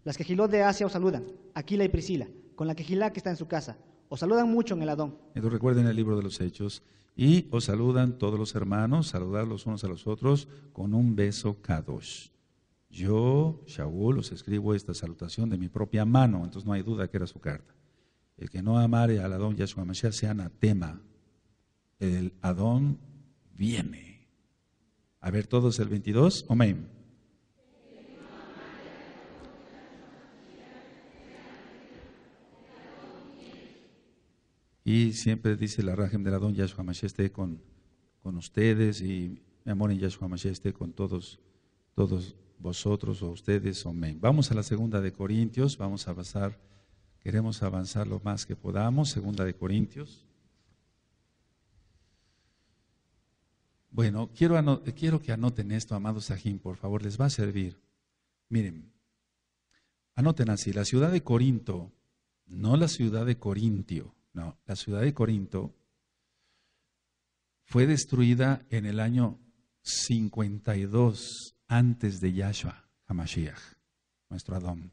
Las que de Asia os saludan, Aquila y Priscila, con la quejilá que está en su casa. Os saludan mucho en el Adón. Entonces recuerden el libro de los Hechos. Y os saludan todos los hermanos, saludar los unos a los otros con un beso kadosh. Yo, Shaul, os escribo esta salutación de mi propia mano, entonces no hay duda que era su carta. El que no amare al Adón Yahshua Mashiach sea anatema. El Adón viene. A ver todos el 22. Amén. Y siempre dice la Rajem de la Yahshua Mashiach esté con, ustedes y mi amor en Yahshua Mashiach esté con todos, todos vosotros o ustedes. Amén. Vamos a la segunda de Corintios, vamos a avanzar, queremos avanzar lo más que podamos. Segunda de Corintios. Bueno, quiero, quiero que anoten esto, amados Sajín, por favor, les va a servir. Miren, anoten así, la ciudad de Corinto, no la ciudad de Corintio no, la ciudad de Corinto fue destruida en el año 52 antes de Yahshua Hamashiach, nuestro Adón.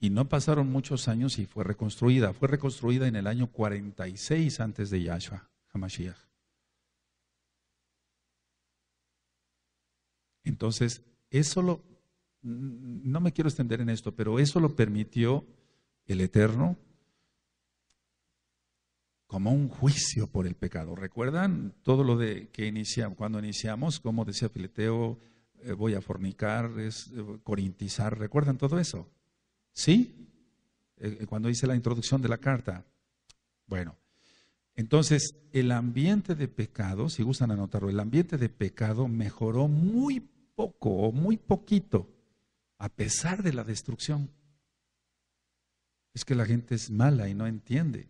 Y no pasaron muchos años y fue reconstruida. Fue reconstruida en el año 46 antes de Yahshua Hamashiach. Entonces, eso lo Mm, no me quiero extender en esto, pero eso lo permitió el Eterno como un juicio por el pecado. ¿Recuerdan todo lo de que iniciamos, cuando iniciamos, como decía Fileteo, eh, voy a fornicar, eh, corintizar, ¿recuerdan todo eso? ¿Sí? Eh, cuando hice la introducción de la carta. Bueno, entonces el ambiente de pecado, si gustan anotarlo, el ambiente de pecado mejoró muy poco o muy poquito a pesar de la destrucción. Es que la gente es mala y no entiende.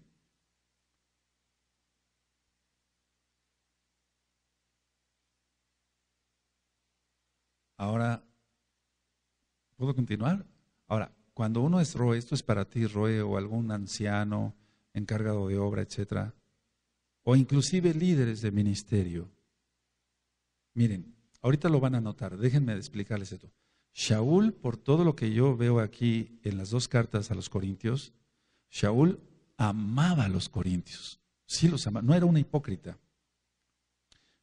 Ahora, ¿puedo continuar? Ahora, cuando uno es ROE, esto es para ti, ROE, o algún anciano encargado de obra, etcétera, o inclusive líderes de ministerio. Miren, ahorita lo van a notar, déjenme explicarles esto. Shaul, por todo lo que yo veo aquí en las dos cartas a los Corintios, Shaul amaba a los Corintios. Sí los amaba, no era una hipócrita.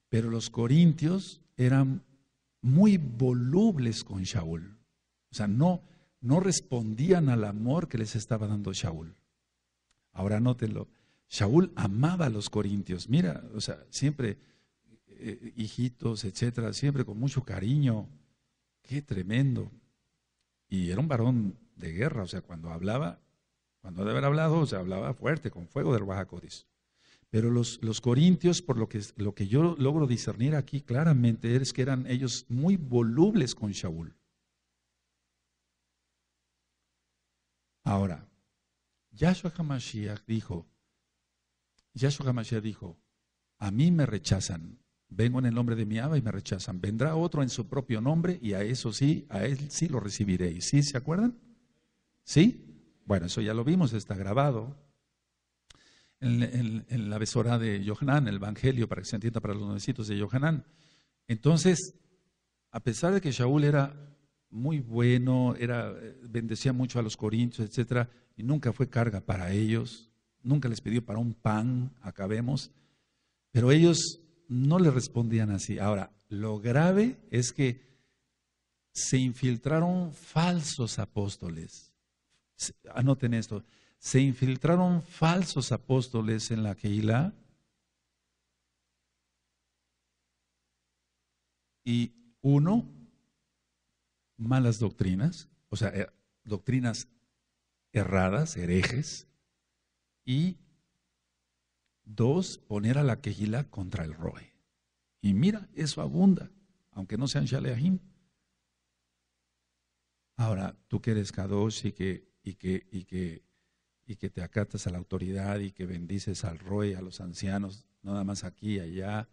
Pero los Corintios eran muy volubles con Shaul. O sea, no, no respondían al amor que les estaba dando Shaul. Ahora anótenlo, Shaul amaba a los corintios. Mira, o sea, siempre eh, hijitos, etcétera, siempre con mucho cariño Qué tremendo. Y era un varón de guerra, o sea, cuando hablaba, cuando de haber hablado, o sea, hablaba fuerte, con fuego de Bajacoris. Pero los, los, corintios, por lo que, lo que yo logro discernir aquí claramente, es que eran ellos muy volubles con Shaul. Ahora, Yahshua Hamashiach dijo, Yahshua Hamashiach dijo, a mí me rechazan, Vengo en el nombre de mi Aba y me rechazan. Vendrá otro en su propio nombre y a eso sí, a él sí lo recibiréis. ¿Sí se acuerdan? ¿Sí? Bueno, eso ya lo vimos, está grabado. En, la besora de Yohanan, el Evangelio, para que se entienda para los novecitos de Yohanan Entonces, a pesar de que Shaul era muy bueno, era, eh, bendecía mucho a los corintios, etcétera, y nunca fue carga para ellos, nunca les pidió para un pan, acabemos, pero ellos no le respondían así. Ahora, lo grave es que se infiltraron falsos apóstoles. Anoten esto. Se infiltraron falsos apóstoles en la Keilah y uno, malas doctrinas, o sea, eh, doctrinas erradas, herejes, y Dos, poner a la quejila contra el roe. Y mira, eso abunda, aunque no sean shaleahim. Ahora, tú que eres Kadosh y que, y que, y que, y que te acatas a la autoridad y que bendices al roe, a los ancianos, nada más aquí y allá,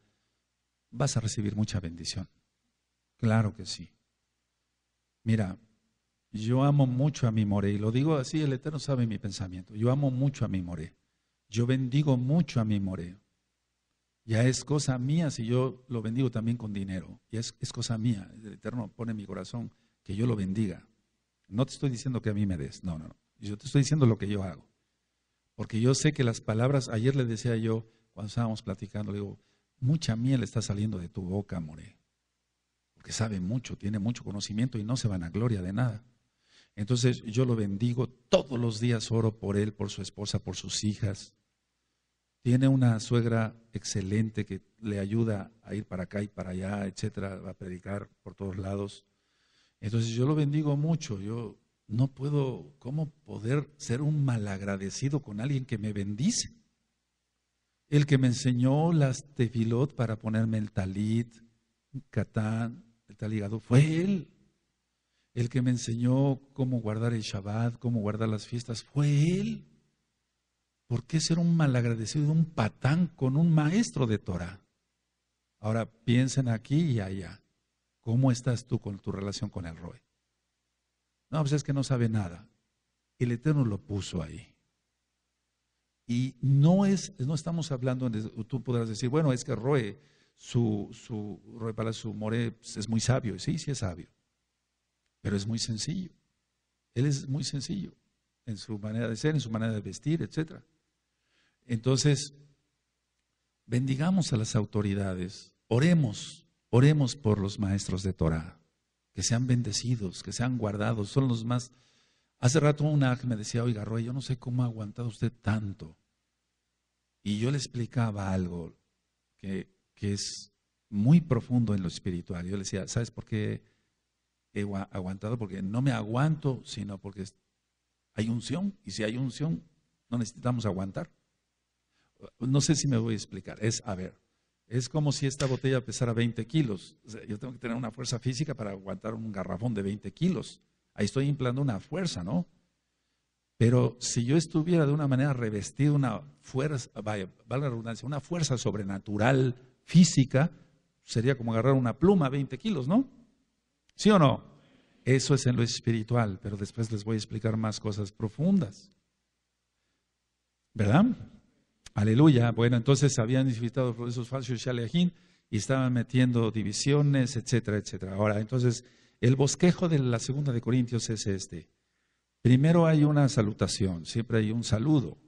vas a recibir mucha bendición. Claro que sí. Mira, yo amo mucho a mi More, y lo digo así, el Eterno sabe mi pensamiento. Yo amo mucho a mi Moré. Yo bendigo mucho a mi More. Ya es cosa mía si yo lo bendigo también con dinero. Ya es, es cosa mía. El Eterno pone en mi corazón que yo lo bendiga. No te estoy diciendo que a mí me des. No, no, no. Yo te estoy diciendo lo que yo hago. Porque yo sé que las palabras, ayer le decía yo, cuando estábamos platicando, le digo, mucha miel está saliendo de tu boca, More. Porque sabe mucho, tiene mucho conocimiento y no se van a gloria de nada. Entonces yo lo bendigo, todos los días oro por él, por su esposa, por sus hijas, tiene una suegra excelente que le ayuda a ir para acá y para allá, etcétera, a predicar por todos lados. Entonces yo lo bendigo mucho. Yo no puedo, ¿cómo poder ser un malagradecido con alguien que me bendice? El que me enseñó las tefilot para ponerme el talit, catán, el taligado, fue él. El que me enseñó cómo guardar el Shabbat, cómo guardar las fiestas, fue él. ¿por qué ser un malagradecido, un patán con un maestro de Torah? Ahora piensen aquí y allá. ¿Cómo estás tú con tu relación con el Roe? No, pues es que no sabe nada. El Eterno lo puso ahí. Y no es, no estamos hablando, de, tú podrás decir, bueno, es que Roe, su, su, Roe para su More pues, es muy sabio. Sí, sí es sabio. Pero es muy sencillo. Él es muy sencillo en su manera de ser, en su manera de vestir, etcétera. Entonces, bendigamos a las autoridades, oremos, oremos por los maestros de Torah, que sean bendecidos, que sean guardados, son los más... Hace rato una aj me decía, oiga, Roy, yo no sé cómo ha aguantado usted tanto. Y yo le explicaba algo que, que es muy profundo en lo espiritual. Yo le decía, ¿sabes por qué he aguantado? Porque no me aguanto, sino porque hay unción. Y si hay unción, no necesitamos aguantar. No sé si me voy a explicar. Es, a ver, es como si esta botella pesara 20 kilos. yo tengo que tener una fuerza física para aguantar un garrafón de 20 kilos. Ahí estoy implantando una fuerza, ¿no? Pero si yo estuviera de una manera revestida, una fuerza, la redundancia, una fuerza sobrenatural física, sería como agarrar una pluma, 20 kilos, ¿no? ¿Sí o no? Eso es en lo espiritual, pero después les voy a explicar más cosas profundas. ¿Verdad? Aleluya. Bueno, entonces habían invitado procesos falsos y estaban metiendo divisiones, etcétera, etcétera. Ahora, entonces, el bosquejo de la segunda de Corintios es este. Primero hay una salutación, siempre hay un saludo.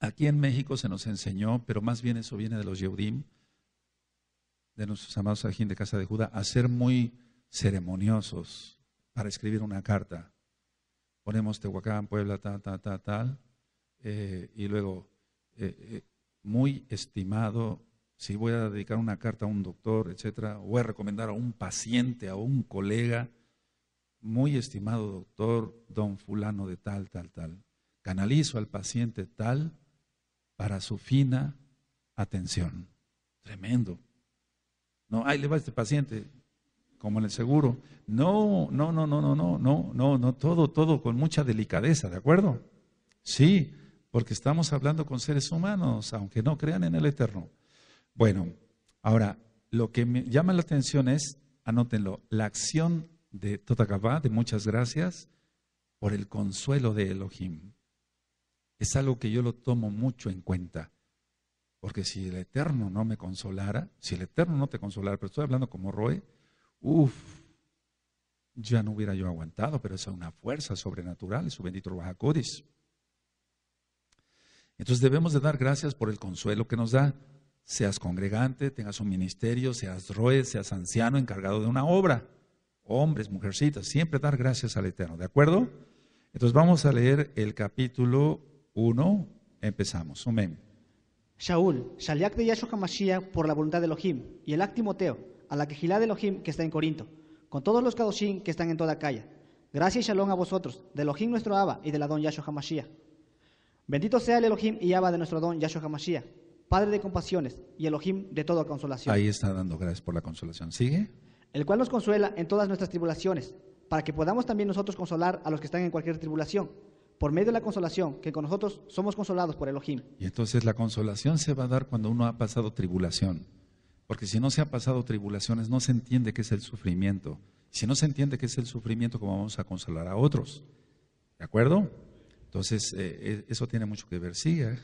Aquí en México se nos enseñó, pero más bien eso viene de los Yehudim, de nuestros amados de Casa de Judá, a ser muy ceremoniosos para escribir una carta ponemos Tehuacán, Puebla, tal, tal, tal, tal, y luego, eh, eh, muy estimado, si voy a dedicar una carta a un doctor, etcétera, voy a recomendar a un paciente, a un colega, muy estimado doctor, don fulano de tal, tal, tal, canalizo al paciente tal para su fina atención. Tremendo. No, ahí le va este paciente, como en el seguro. No, no, no, no, no, no, no, no, no, todo, todo con mucha delicadeza, ¿de acuerdo? Sí, porque estamos hablando con seres humanos, aunque no crean en el Eterno. Bueno, ahora, lo que me llama la atención es, anótenlo, la acción de Totacabá, de muchas gracias, por el consuelo de Elohim. Es algo que yo lo tomo mucho en cuenta. Porque si el Eterno no me consolara, si el Eterno no te consolara, pero estoy hablando como Roe, Uf, ya no hubiera yo aguantado, pero esa es una fuerza sobrenatural, su bendito codis. Entonces debemos de dar gracias por el consuelo que nos da, seas congregante, tengas un ministerio, seas roe, seas anciano encargado de una obra, hombres, mujercitas, siempre dar gracias al Eterno, ¿de acuerdo? Entonces vamos a leer el capítulo 1, empezamos, amén. Shaul, Shaliak de Yahshua por la voluntad de Elohim, y el Timoteo, a la quejilá de Elohim que está en Corinto, con todos los Kadoshim que están en toda calle. Gracias y shalom a vosotros, de Elohim nuestro Abba y de la don Yahshua HaMashiach. Bendito sea el Elohim y Abba de nuestro don Yahshua HaMashiach, Padre de compasiones y Elohim de toda consolación. Ahí está dando gracias por la consolación. ¿Sigue? El cual nos consuela en todas nuestras tribulaciones, para que podamos también nosotros consolar a los que están en cualquier tribulación, por medio de la consolación que con nosotros somos consolados por Elohim. Y entonces la consolación se va a dar cuando uno ha pasado tribulación. Porque si no se ha pasado tribulaciones, no se entiende qué es el sufrimiento. Si no se entiende qué es el sufrimiento, ¿cómo vamos a consolar a otros? ¿De acuerdo? Entonces, eh, eh, eso tiene mucho que ver. sí. ¿eh?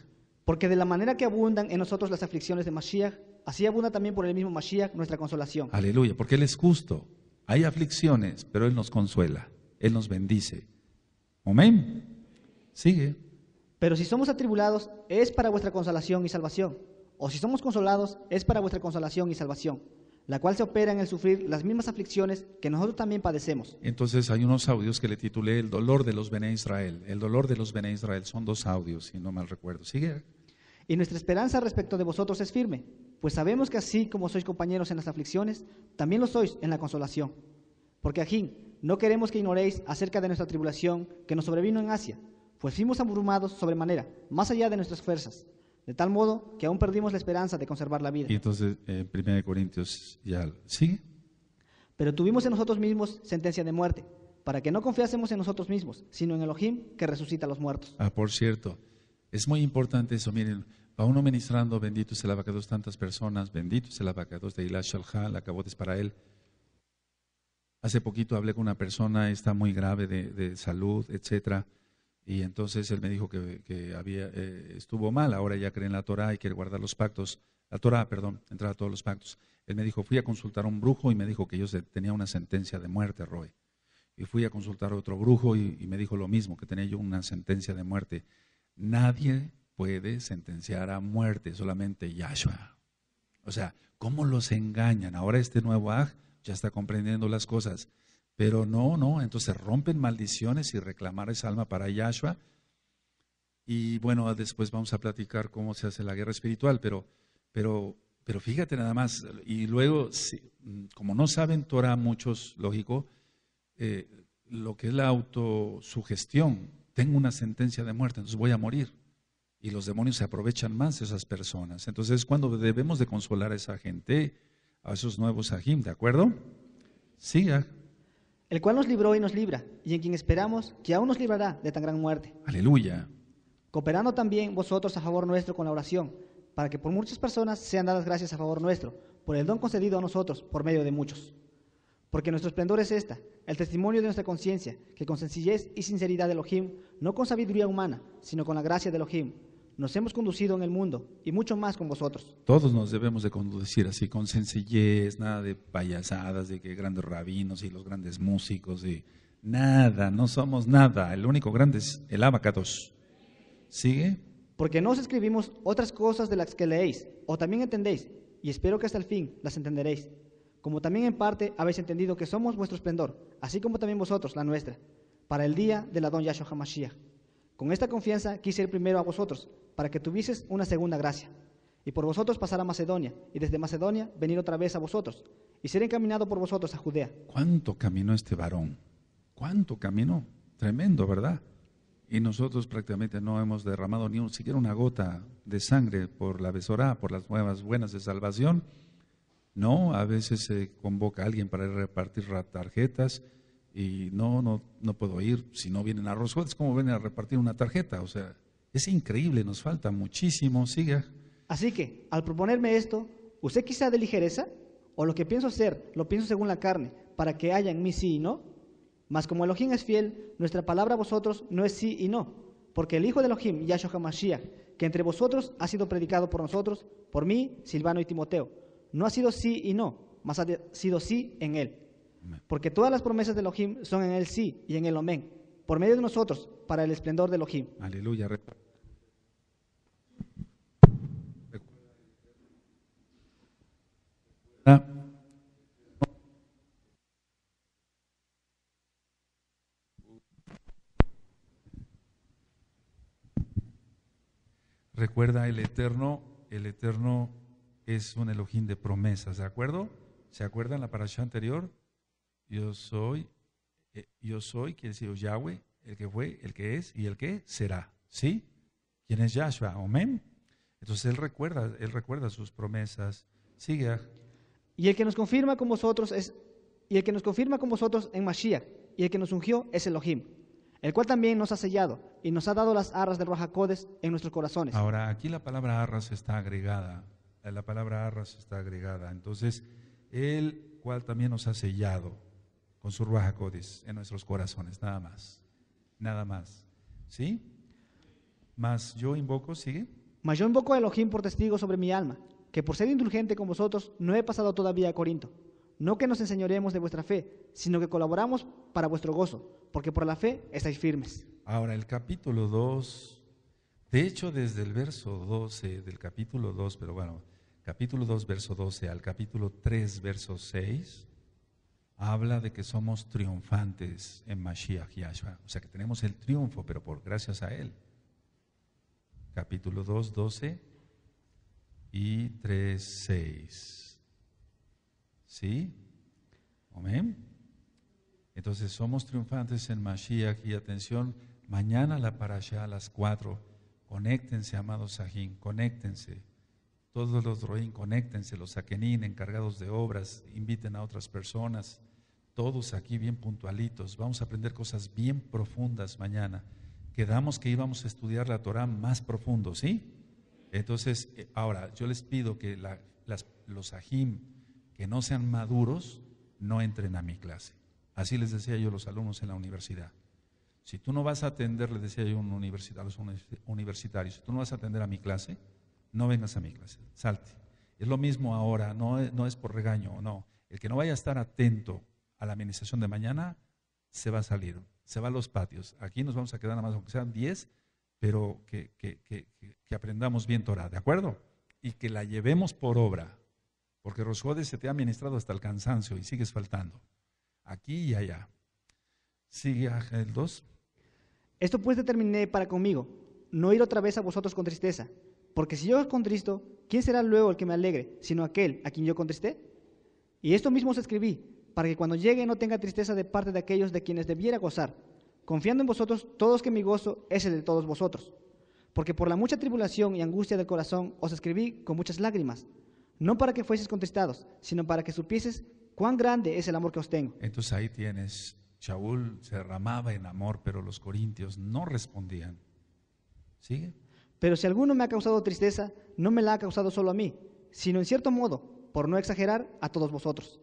Porque de la manera que abundan en nosotros las aflicciones de Mashiach, así abunda también por el mismo Mashiach nuestra consolación. Aleluya, porque Él es justo. Hay aflicciones, pero Él nos consuela. Él nos bendice. Amén. Sigue. Pero si somos atribulados, es para vuestra consolación y salvación o si somos consolados, es para vuestra consolación y salvación, la cual se opera en el sufrir las mismas aflicciones que nosotros también padecemos. Entonces hay unos audios que le titulé El dolor de los Bene Israel. El dolor de los Bene Israel son dos audios, si no mal recuerdo. Sigue. Y nuestra esperanza respecto de vosotros es firme, pues sabemos que así como sois compañeros en las aflicciones, también lo sois en la consolación. Porque ajín, no queremos que ignoréis acerca de nuestra tribulación que nos sobrevino en Asia, pues fuimos abrumados sobremanera, más allá de nuestras fuerzas de tal modo que aún perdimos la esperanza de conservar la vida. Y entonces, en eh, 1 Corintios ya sigue. Pero tuvimos en nosotros mismos sentencia de muerte, para que no confiásemos en nosotros mismos, sino en Elohim que resucita a los muertos. Ah, por cierto, es muy importante eso. Miren, va uno ministrando, bendito es el abacados tantas personas, bendito es el abacados de Ilash Shalha, la cabotes para él. Hace poquito hablé con una persona, está muy grave de, de salud, etcétera. Y entonces él me dijo que, había, eh, estuvo mal, ahora ya cree en la Torah y quiere guardar los pactos. La Torah, perdón, entrar a todos los pactos. Él me dijo, fui a consultar a un brujo y me dijo que yo tenía una sentencia de muerte, Roy. Y fui a consultar a otro brujo y, y me dijo lo mismo, que tenía yo una sentencia de muerte. Nadie puede sentenciar a muerte, solamente Yahshua. O sea, ¿cómo los engañan? Ahora este nuevo Aj ya está comprendiendo las cosas. Pero no, no, entonces rompen maldiciones y reclamar esa alma para Yahshua. Y bueno, después vamos a platicar cómo se hace la guerra espiritual, pero, pero, pero fíjate nada más. Y luego, como no saben Torah muchos, lógico, eh, lo que es la autosugestión, tengo una sentencia de muerte, entonces voy a morir. Y los demonios se aprovechan más de esas personas. Entonces es cuando debemos de consolar a esa gente, a esos nuevos ajim, ¿de acuerdo? Sí, el cual nos libró y nos libra, y en quien esperamos que aún nos librará de tan gran muerte. Aleluya. Cooperando también vosotros a favor nuestro con la oración, para que por muchas personas sean dadas gracias a favor nuestro, por el don concedido a nosotros por medio de muchos. Porque nuestro esplendor es esta, el testimonio de nuestra conciencia, que con sencillez y sinceridad de Elohim, no con sabiduría humana, sino con la gracia de Elohim, nos hemos conducido en el mundo y mucho más con vosotros. Todos nos debemos de conducir así, con sencillez, nada de payasadas, de que grandes rabinos y los grandes músicos y nada, no somos nada. El único grande es el abacados. ¿Sigue? Porque no escribimos otras cosas de las que leéis o también entendéis, y espero que hasta el fin las entenderéis. Como también en parte habéis entendido que somos vuestro esplendor, así como también vosotros la nuestra, para el día de la don Yahshua Hamashiach con esta confianza quise ir primero a vosotros, para que tuvieses una segunda gracia, y por vosotros pasar a Macedonia, y desde Macedonia venir otra vez a vosotros, y ser encaminado por vosotros a Judea. ¿Cuánto caminó este varón? ¿Cuánto caminó? Tremendo, ¿verdad? Y nosotros prácticamente no hemos derramado ni siquiera una gota de sangre por la besorá, por las nuevas buenas de salvación. No, a veces se convoca a alguien para ir a repartir tarjetas, y no, no, no puedo ir si no vienen a Roswell. Es como ven a repartir una tarjeta. O sea, es increíble, nos falta muchísimo. Siga. Así que, al proponerme esto, usted quizá de ligereza, o lo que pienso hacer, lo pienso según la carne, para que haya en mí sí y no. Mas como Elohim es fiel, nuestra palabra a vosotros no es sí y no, porque el Hijo de Elohim, Yahshua HaMashiach, que entre vosotros ha sido predicado por nosotros, por mí, Silvano y Timoteo, no ha sido sí y no, mas ha sido sí en él. Porque todas las promesas del Elohim son en el sí y en el amén, por medio de nosotros, para el esplendor del Elohim. Aleluya. Recuerda el Eterno, el Eterno es un Elohim de promesas, ¿de acuerdo? ¿Se acuerdan la parasha anterior? Yo soy, eh, yo soy, quien decir Yahweh, el que fue, el que es y el que será. ¿Sí? ¿Quién es Yahshua? Amén. Entonces él recuerda, él recuerda sus promesas. Sigue. Y el que nos confirma con vosotros es y el que nos confirma con vosotros en Mashiach y el que nos ungió es Elohim, el cual también nos ha sellado y nos ha dado las arras de Rojacodes en nuestros corazones. Ahora, aquí la palabra arras está agregada. La palabra arras está agregada. Entonces, el cual también nos ha sellado con su Codis en nuestros corazones, nada más. Nada más. ¿Sí? más yo invoco, sigue. Mas yo invoco a Elohim por testigo sobre mi alma, que por ser indulgente con vosotros no he pasado todavía a Corinto. No que nos enseñoremos de vuestra fe, sino que colaboramos para vuestro gozo, porque por la fe estáis firmes. Ahora, el capítulo 2, de hecho desde el verso 12 del capítulo 2, pero bueno, capítulo 2, verso 12 al capítulo 3, verso 6, habla de que somos triunfantes en Mashiach Yahshua. O sea que tenemos el triunfo, pero por gracias a Él. Capítulo 2, 12 y 3, 6. ¿Sí? Amén. Entonces somos triunfantes en Mashiach y atención, mañana la parasha a las 4. Conéctense, amados Sahin, conéctense. Todos los Roín, conéctense, los Saquenín, encargados de obras, inviten a otras personas todos aquí bien puntualitos. Vamos a aprender cosas bien profundas mañana. Quedamos que íbamos a estudiar la Torah más profundo, ¿sí? Entonces, eh, ahora, yo les pido que los ajim que no sean maduros no entren a mi clase. Así les decía yo a los alumnos en la universidad. Si tú no vas a atender, les decía yo a, un universidad, los universitarios, si tú no vas a atender a mi clase, no vengas a mi clase, salte. Es lo mismo ahora, no, no es por regaño no. El que no vaya a estar atento a la administración de mañana se va a salir, se va a los patios. Aquí nos vamos a quedar nada más, aunque sean 10, pero que, aprendamos bien Torah, ¿de acuerdo? Y que la llevemos por obra, porque Rosuade se te ha administrado hasta el cansancio y sigues faltando, aquí y allá. Sigue el 2. Esto pues determiné para conmigo, no ir otra vez a vosotros con tristeza, porque si yo con contristo, ¿quién será luego el que me alegre, sino aquel a quien yo contristé? Y esto mismo se escribí, para que cuando llegue no tenga tristeza de parte de aquellos de quienes debiera gozar, confiando en vosotros todos que mi gozo es el de todos vosotros. Porque por la mucha tribulación y angustia del corazón os escribí con muchas lágrimas, no para que fueses contristados, sino para que supieses cuán grande es el amor que os tengo. Entonces ahí tienes, Shaul se derramaba en amor, pero los corintios no respondían. ¿Sigue? Pero si alguno me ha causado tristeza, no me la ha causado solo a mí, sino en cierto modo, por no exagerar, a todos vosotros.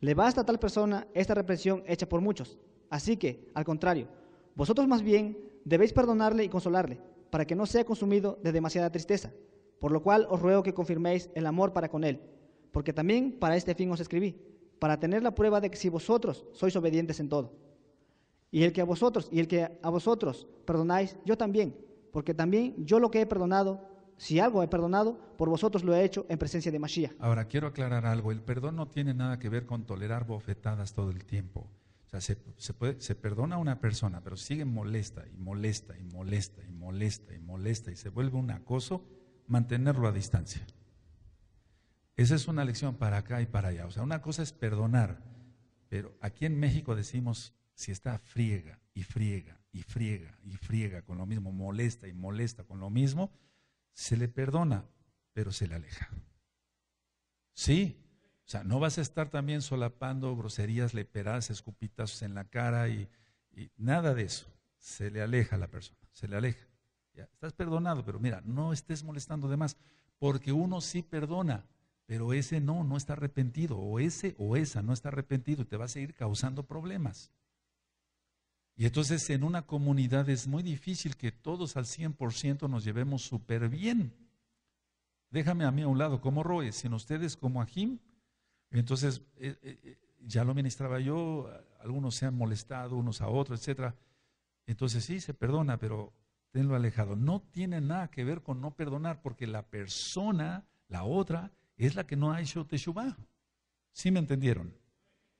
Le basta a tal persona esta represión hecha por muchos. Así que, al contrario, vosotros más bien debéis perdonarle y consolarle, para que no sea consumido de demasiada tristeza. Por lo cual os ruego que confirméis el amor para con él, porque también para este fin os escribí, para tener la prueba de que si vosotros sois obedientes en todo. Y el que a vosotros, y el que a vosotros perdonáis, yo también, porque también yo lo que he perdonado, si algo he perdonado, por vosotros lo he hecho en presencia de Mashiach. Ahora, quiero aclarar algo. El perdón no tiene nada que ver con tolerar bofetadas todo el tiempo. O sea, se, se perdona a una persona, pero sigue molesta y molesta y molesta y molesta y molesta y se vuelve un acoso, mantenerlo a distancia. Esa es una lección para acá y para allá. O sea, una cosa es perdonar, pero aquí en México decimos, si está friega y friega y friega y friega con lo mismo, molesta y molesta con lo mismo, se le perdona, pero se le aleja. ¿Sí? O sea, no vas a estar también solapando groserías, leperas, escupitazos en la cara y, nada de eso. Se le aleja a la persona, se le aleja. estás perdonado, pero mira, no estés molestando de más, porque uno sí perdona, pero ese no, no está arrepentido, o ese o esa no está arrepentido y te va a seguir causando problemas. Y entonces en una comunidad es muy difícil que todos al 100% nos llevemos súper bien. Déjame a mí a un lado, como Roe, sin ustedes como Ajim. Entonces, eh, eh, eh, ya lo ministraba yo, algunos se han molestado unos a otros, etc. Entonces sí, se perdona, pero tenlo alejado. No tiene nada que ver con no perdonar, porque la persona, la otra, es la que no ha hecho Teshuvah. ¿Sí me entendieron?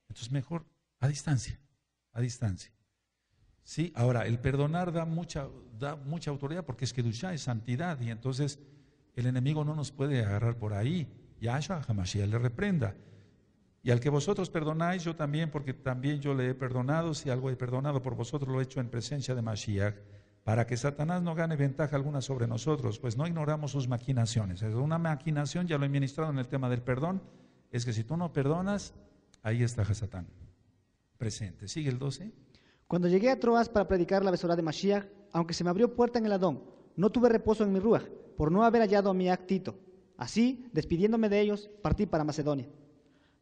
Entonces mejor a distancia, a distancia. ¿Sí? Ahora, el perdonar da mucha, da mucha autoridad porque es que Dusha es santidad y entonces el enemigo no nos puede agarrar por ahí. Yahshua Hamashiach le reprenda. Y al que vosotros perdonáis, yo también, porque también yo le he perdonado. Si algo he perdonado por vosotros, lo he hecho en presencia de Mashiach, para que Satanás no gane ventaja alguna sobre nosotros, pues no ignoramos sus maquinaciones. Es una maquinación, ya lo he ministrado en el tema del perdón, es que si tú no perdonas, ahí está satán presente. Sigue el 12. Cuando llegué a Troas para predicar la besora de Mashiach, aunque se me abrió puerta en el Adón, no tuve reposo en mi rúa, por no haber hallado a mi actito. Así, despidiéndome de ellos, partí para Macedonia.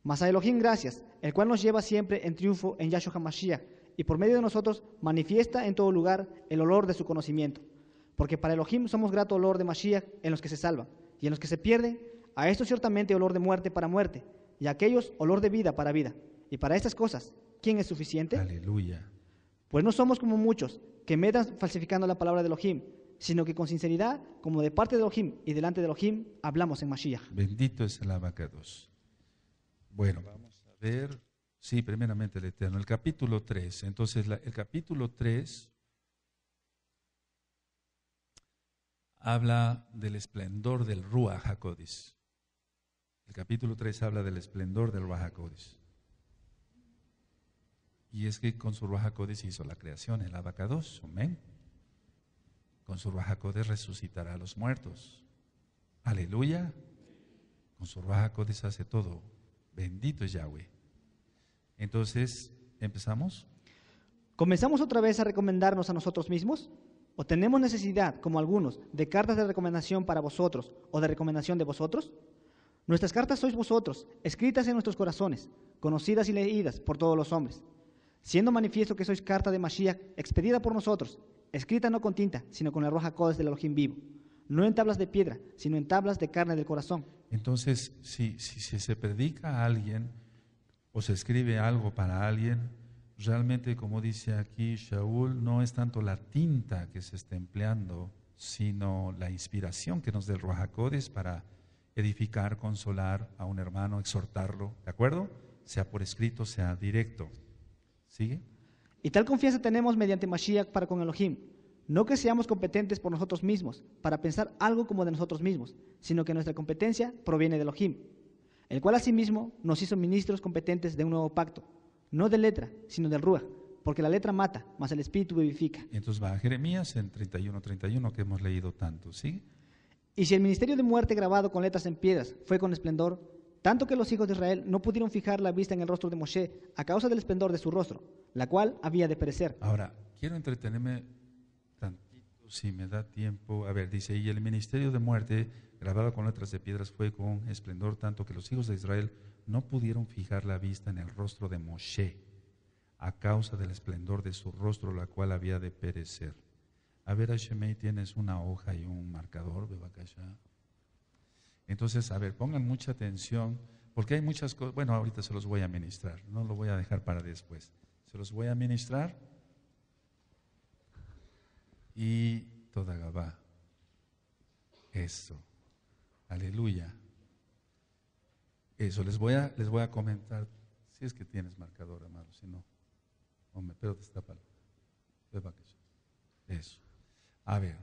Mas a Elohim gracias, el cual nos lleva siempre en triunfo en Yahshua Mashiach, y por medio de nosotros manifiesta en todo lugar el olor de su conocimiento. Porque para Elohim somos grato olor de Mashiach en los que se salvan, y en los que se pierden, a estos ciertamente olor de muerte para muerte, y a aquellos olor de vida para vida. Y para estas cosas, ¿quién es suficiente? Aleluya. Pues no somos como muchos que metan falsificando la palabra de Elohim, sino que con sinceridad, como de parte de Elohim y delante de Elohim, hablamos en Mashiach. Bendito es el abacados. Bueno, vamos a ver. Sí, primeramente el Eterno. El capítulo 3. Entonces, el capítulo 3 habla del esplendor del Ruach Hakodis. El capítulo 3 habla del esplendor del Ruach Hakodis. Y es que con su Ruajacodes hizo la creación, el abacados, amén. Con su Ruajacodes resucitará a los muertos. Aleluya. Con su Ruajacodes hace todo. Bendito Yahweh. Entonces, ¿empezamos? ¿Comenzamos otra vez a recomendarnos a nosotros mismos? ¿O tenemos necesidad, como algunos, de cartas de recomendación para vosotros o de recomendación de vosotros? Nuestras cartas sois vosotros, escritas en nuestros corazones, conocidas y leídas por todos los hombres siendo manifiesto que sois carta de Mashiach, expedida por nosotros, escrita no con tinta, sino con el roja codes del Elohim vivo, no en tablas de piedra, sino en tablas de carne del corazón. Entonces, si, se predica a alguien o se escribe algo para alguien, realmente, como dice aquí Shaul, no es tanto la tinta que se está empleando, sino la inspiración que nos da el roja codes para edificar, consolar a un hermano, exhortarlo, ¿de acuerdo? Sea por escrito, sea directo. Y tal confianza tenemos mediante Mashiach para con Elohim. No que seamos competentes por nosotros mismos, para pensar algo como de nosotros mismos, sino que nuestra competencia proviene de Elohim, el cual asimismo nos hizo ministros competentes de un nuevo pacto, no de letra, sino de rúa, porque la letra mata, mas el espíritu vivifica. Entonces va a Jeremías en 31-31 que hemos leído tanto, ¿sí? Y si el ministerio de muerte grabado con letras en piedras fue con esplendor, tanto que los hijos de Israel no pudieron fijar la vista en el rostro de Moshe a causa del esplendor de su rostro, la cual había de perecer. Ahora, quiero entretenerme tantito, si me da tiempo. A ver, dice, y el ministerio de muerte, grabado con letras de piedras, fue con esplendor tanto que los hijos de Israel no pudieron fijar la vista en el rostro de Moshe a causa del esplendor de su rostro, la cual había de perecer. A ver, Hashemé, tienes una hoja y un marcador, Bebakasha. Entonces, a ver, pongan mucha atención, porque hay muchas cosas, bueno, ahorita se los voy a ministrar, no lo voy a dejar para después. Se los voy a ministrar y toda Gabá. Eso. Aleluya. Eso, les voy a, les voy a comentar, si es que tienes marcador, amado, si no, hombre, pero te está Eso. A ver,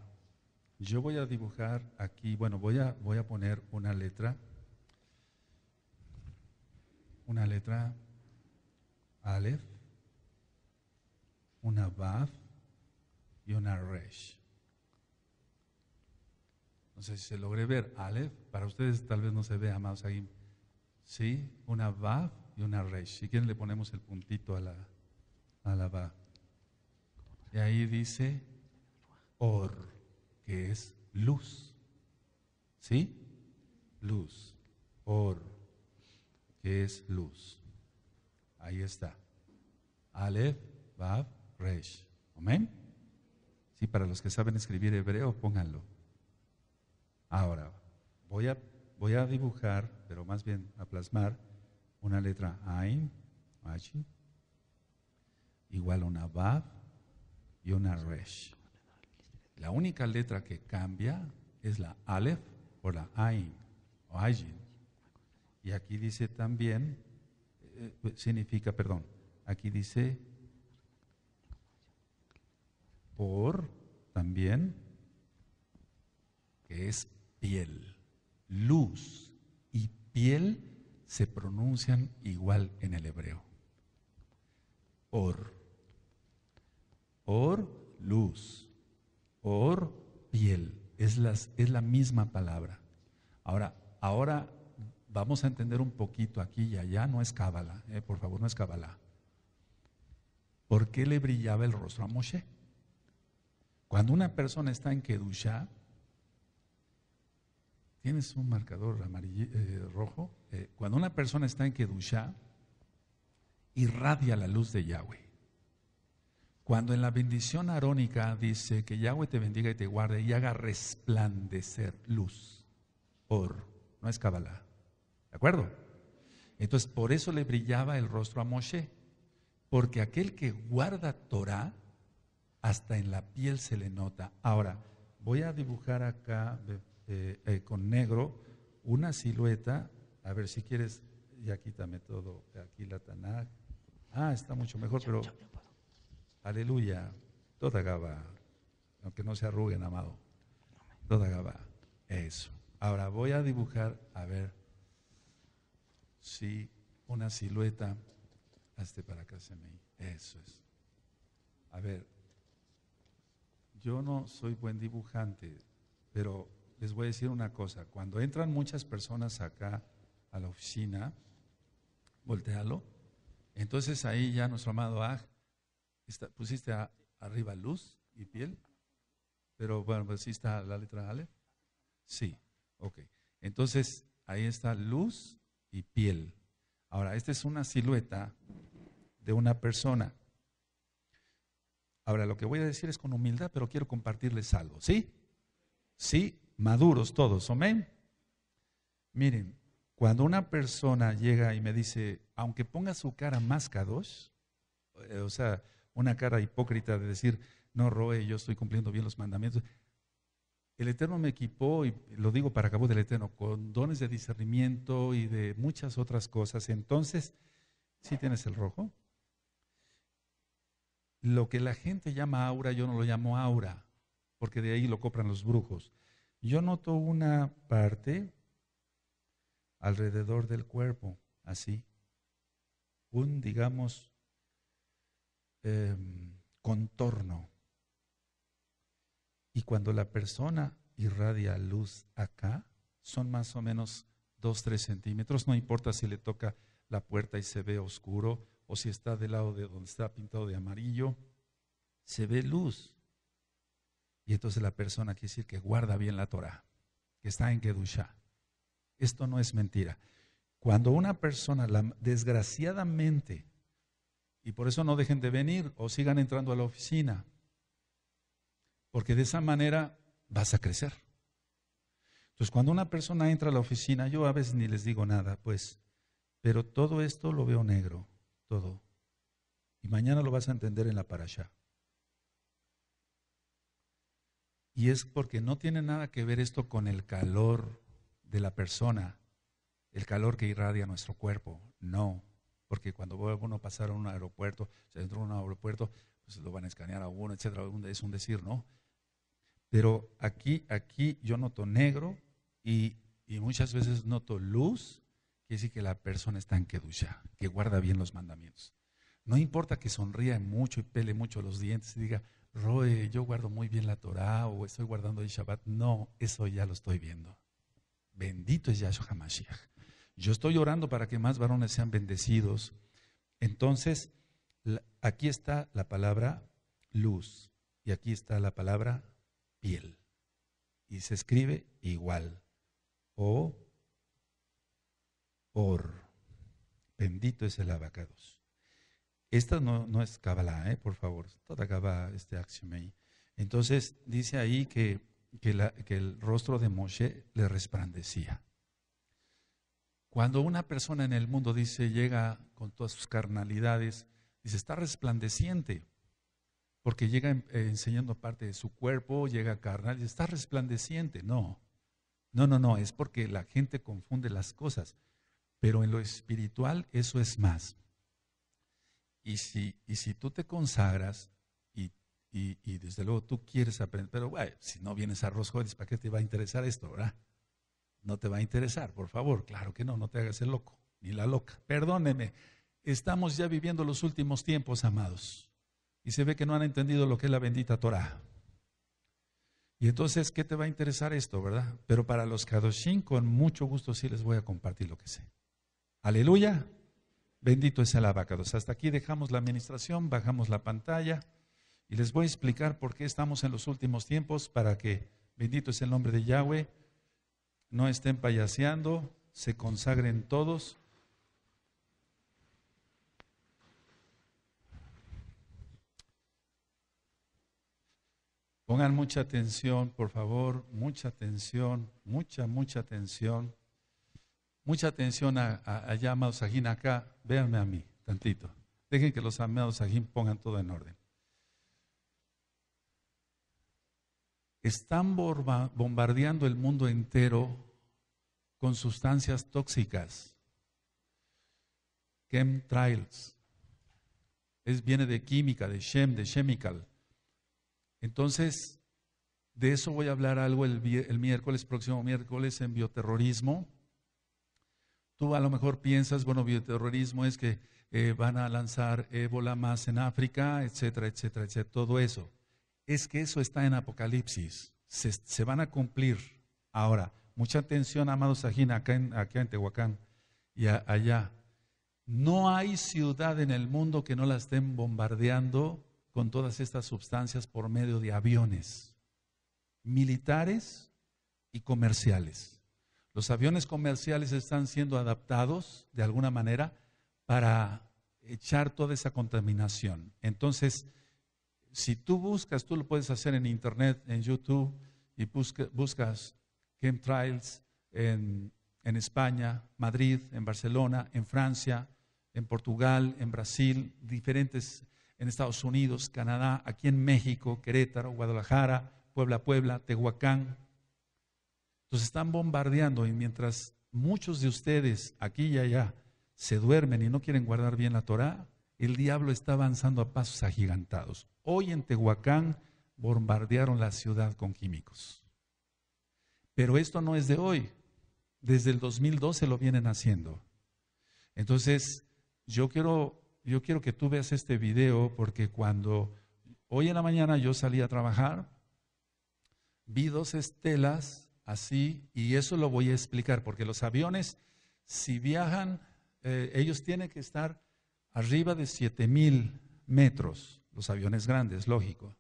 yo voy a dibujar aquí, bueno, voy a, voy a poner una letra, una letra Aleph, una Baf y una Resh. No sé si se logre ver. Aleph, para ustedes tal vez no se vea, más ahí. Sí, una Baf y una Resh. Si quieren le ponemos el puntito a la, a la Baf. Y ahí dice Or que es luz. ¿Sí? Luz. Or, que es luz. Ahí está. Aleph, bav Resh. Amén. Sí, para los que saben escribir hebreo, pónganlo. Ahora, voy a, voy a dibujar, pero más bien a plasmar, una letra Ain, machi igual a una bav y una Resh. La única letra que cambia es la Aleph o la Ain o Ayin. Y aquí dice también, eh, significa, perdón, aquí dice por también, que es piel, luz y piel se pronuncian igual en el hebreo. Or, or, luz Or, piel. Es, las, es la misma palabra. Ahora, ahora vamos a entender un poquito aquí y allá. No es cábala, eh, por favor, no es cábala. ¿Por qué le brillaba el rostro a Moshe? Cuando una persona está en Kedusha, ¿tienes un marcador amarillo, eh, rojo? Eh, cuando una persona está en Kedusha, irradia la luz de Yahweh. Cuando en la bendición arónica dice que Yahweh te bendiga y te guarde y haga resplandecer luz, por, no es Kabbalah. ¿De acuerdo? Entonces, por eso le brillaba el rostro a Moshe, porque aquel que guarda Torah, hasta en la piel se le nota. Ahora, voy a dibujar acá eh, con negro una silueta, a ver si quieres, ya quítame todo, aquí la Tanaj. Ah, está mucho mejor, pero... Aleluya. Toda gaba. Aunque no se arruguen, amado. GABA. Eso. Ahora voy a dibujar, a ver si una silueta. Hazte para acá, se me. Eso es. A ver. Yo no soy buen dibujante, pero les voy a decir una cosa. Cuando entran muchas personas acá a la oficina, voltealo. Entonces ahí ya nuestro amado Aj pusiste arriba luz y piel, pero bueno, pues sí está la letra Ale? Sí, ok. Entonces, ahí está luz y piel. Ahora, esta es una silueta de una persona. Ahora, lo que voy a decir es con humildad, pero quiero compartirles algo, ¿sí? Sí, maduros todos, amén. Miren, cuando una persona llega y me dice, aunque ponga su cara más eh, o sea, una cara hipócrita de decir, no, Roe, yo estoy cumpliendo bien los mandamientos. El Eterno me equipó, y lo digo para cabo del Eterno, con dones de discernimiento y de muchas otras cosas. Entonces, si ¿sí tienes el rojo, lo que la gente llama aura, yo no lo llamo aura, porque de ahí lo compran los brujos. Yo noto una parte alrededor del cuerpo, así, un, digamos, Em, contorno. Y cuando la persona irradia luz acá, son más o menos 2-3 centímetros, no importa si le toca la puerta y se ve oscuro o si está del lado de donde está pintado de amarillo, se ve luz. Y entonces la persona quiere decir que guarda bien la Torah, que está en Kedushá. Esto no es mentira. Cuando una persona desgraciadamente y por eso no dejen de venir o sigan entrando a la oficina. Porque de esa manera vas a crecer. Entonces, cuando una persona entra a la oficina, yo a veces ni les digo nada, pues, pero todo esto lo veo negro, todo. Y mañana lo vas a entender en la parasha. Y es porque no tiene nada que ver esto con el calor de la persona, el calor que irradia nuestro cuerpo, no porque cuando uno pasa pasar a un aeropuerto, se entra a un aeropuerto, pues lo van a escanear a uno, etcétera, es un decir, ¿no? Pero aquí, aquí yo noto negro y, y muchas veces noto luz, que decir que la persona está en Kedusha, que guarda bien los mandamientos. No importa que sonría mucho y pele mucho los dientes y diga, Roe, yo guardo muy bien la Torah o estoy guardando el Shabbat. No, eso ya lo estoy viendo. Bendito es Yahshua Hamashiach. Yo estoy orando para que más varones sean bendecidos. Entonces, aquí está la palabra luz y aquí está la palabra piel. Y se escribe igual. O or. Bendito es el abacados. Esta no, es Kabbalah, ¿eh? por favor. Toda acaba este axiome. Entonces dice ahí que, que el rostro de Moshe le resplandecía. Cuando una persona en el mundo dice, llega con todas sus carnalidades, dice, está resplandeciente, porque llega eh, enseñando parte de su cuerpo, llega carnal, dice, está resplandeciente. No, no, no, no, es porque la gente confunde las cosas, pero en lo espiritual eso es más. Y si, y si tú te consagras y, y, desde luego tú quieres aprender, pero bueno, si no vienes a ¿dices ¿para qué te va a interesar esto, verdad? no te va a interesar, por favor, claro que no, no te hagas el loco, ni la loca. Perdóneme, estamos ya viviendo los últimos tiempos, amados, y se ve que no han entendido lo que es la bendita Torah. Y entonces, ¿qué te va a interesar esto, verdad? Pero para los Kadoshim, con mucho gusto sí les voy a compartir lo que sé. Aleluya. Bendito es el abacados. Hasta aquí dejamos la administración, bajamos la pantalla y les voy a explicar por qué estamos en los últimos tiempos para que, bendito es el nombre de Yahweh, no estén payaseando, se consagren todos. Pongan mucha atención, por favor, mucha atención, mucha, mucha atención. Mucha atención a, a, a acá, véanme a mí, tantito. Dejen que los amados Ajín pongan todo en orden. están bombardeando el mundo entero con sustancias tóxicas. Chemtrails. Es, viene de química, de chem, de chemical. Entonces, de eso voy a hablar algo el, miércoles, próximo miércoles, en bioterrorismo. Tú a lo mejor piensas, bueno, bioterrorismo es que eh, van a lanzar ébola más en África, etcétera, etcétera, etcétera, todo eso es que eso está en Apocalipsis. Se, van a cumplir. Ahora, mucha atención, amados Sajina, acá en, en Tehuacán y allá. No hay ciudad en el mundo que no la estén bombardeando con todas estas sustancias por medio de aviones militares y comerciales. Los aviones comerciales están siendo adaptados de alguna manera para echar toda esa contaminación. Entonces, si tú buscas, tú lo puedes hacer en internet, en YouTube, y buscas Game Trials en, España, Madrid, en Barcelona, en Francia, en Portugal, en Brasil, diferentes en Estados Unidos, Canadá, aquí en México, Querétaro, Guadalajara, Puebla, Puebla, Tehuacán. Entonces están bombardeando y mientras muchos de ustedes aquí y allá se duermen y no quieren guardar bien la Torá, el diablo está avanzando a pasos agigantados. Hoy en Tehuacán bombardearon la ciudad con químicos. Pero esto no es de hoy. Desde el 2012 lo vienen haciendo. Entonces, yo quiero, yo quiero que tú veas este video porque cuando hoy en la mañana yo salí a trabajar, vi dos estelas así, y eso lo voy a explicar, porque los aviones, si viajan, eh, ellos tienen que estar arriba de 7000 metros, los aviones grandes, lógico,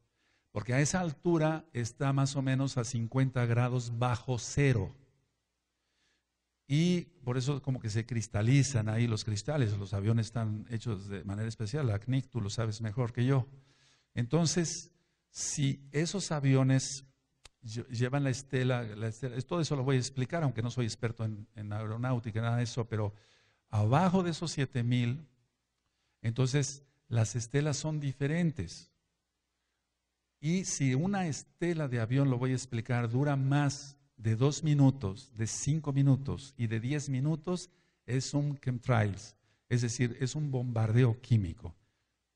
porque a esa altura está más o menos a 50 grados bajo cero. Y por eso como que se cristalizan ahí los cristales, los aviones están hechos de manera especial, la CNIC tú lo sabes mejor que yo. Entonces, si esos aviones llevan la estela, la estela, todo eso lo voy a explicar, aunque no soy experto en, aeronáutica, nada de eso, pero abajo de esos 7000 entonces, las estelas son diferentes. Y si una estela de avión, lo voy a explicar, dura más de dos minutos, de cinco minutos y de diez minutos, es un chemtrails, es decir, es un bombardeo químico.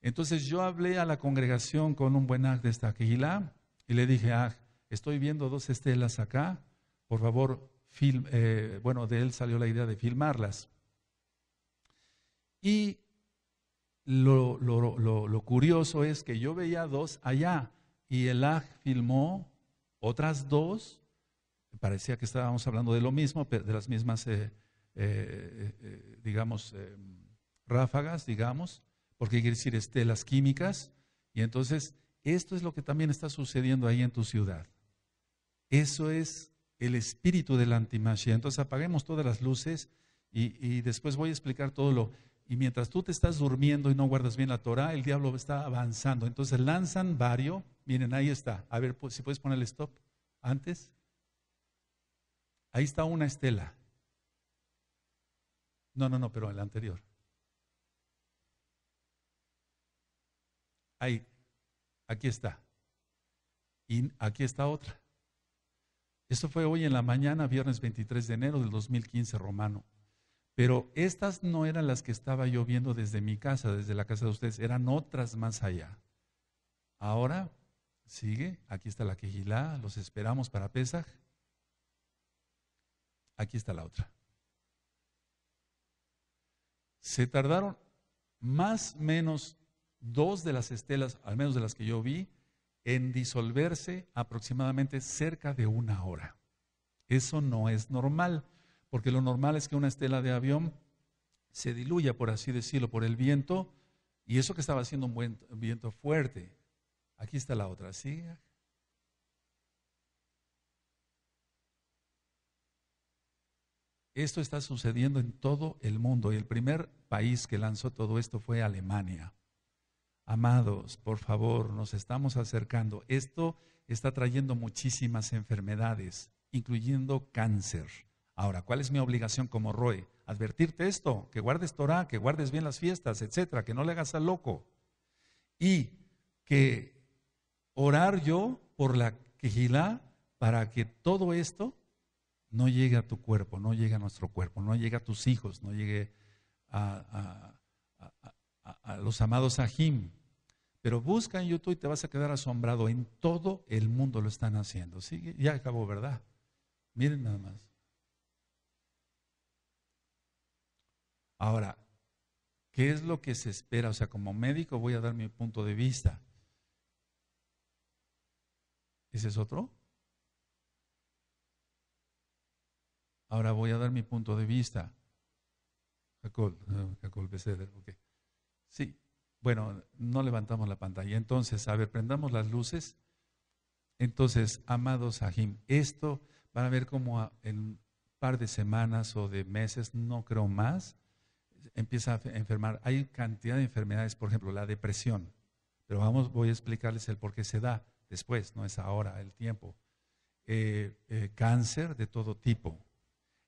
Entonces yo hablé a la congregación con un buen de esta y le dije, ah, estoy viendo dos estelas acá, por favor, eh, bueno, de él salió la idea de filmarlas. Y lo, lo, lo, lo, curioso es que yo veía dos allá y el Elag filmó otras dos. Parecía que estábamos hablando de lo mismo, de las mismas, eh, eh, eh, digamos, ráfagas, digamos, porque quiere decir estelas químicas. Y entonces, esto es lo que también está sucediendo ahí en tu ciudad. Eso es el espíritu de la antimachia. Entonces, apaguemos todas las luces y después voy a explicar todo lo y mientras tú te estás durmiendo y no guardas bien la Torah, el diablo está avanzando. Entonces lanzan vario. Miren, ahí está. A ver si puedes poner stop antes. Ahí está una estela. No, no, no, pero la anterior. Ahí, aquí está. Y aquí está otra. Esto fue hoy en la mañana, viernes 23 de enero del 2015, romano. Pero estas no eran las que estaba yo viendo desde mi casa, desde la casa de ustedes, eran otras más allá. Ahora, sigue, aquí está la quejilá, los esperamos para Pesaj. Aquí está la otra. Se tardaron más o menos dos de las estelas, al menos de las que yo vi, en disolverse aproximadamente cerca de una hora. Eso no es normal porque lo normal es que una estela de avión se diluya, por así decirlo, por el viento, y eso que estaba haciendo un buen viento fuerte. Aquí está la otra, ¿sí? Esto está sucediendo en todo el mundo y el primer país que lanzó todo esto fue Alemania. Amados, por favor, nos estamos acercando. Esto está trayendo muchísimas enfermedades, incluyendo cáncer. Ahora, ¿cuál es mi obligación como Roy? Advertirte esto, que guardes Torah, que guardes bien las fiestas, etcétera, que no le hagas al loco. Y que orar yo por la quejilá para que todo esto no llegue a tu cuerpo, no llegue a nuestro cuerpo, no llegue a tus hijos, no llegue a, a los amados Ajim. Pero busca en YouTube y te vas a quedar asombrado. En todo el mundo lo están haciendo. ¿sí? Ya acabó, ¿verdad? Miren nada más. Ahora, ¿qué es lo que se espera? O sea, como médico voy a dar mi punto de vista. ¿Ese es otro? Ahora voy a dar mi punto de vista. Jacob, eh, Jacob Beceder, Sí, bueno, no levantamos la pantalla. Entonces, a ver, prendamos las luces. Entonces, amados Ajim, esto van a ver como en un par de semanas o de meses, no creo más, empieza a enfermar. Hay cantidad de enfermedades, por ejemplo, la depresión. Pero vamos, voy a explicarles el por qué se da después, no es ahora, el tiempo. Eh, eh, cáncer de todo tipo,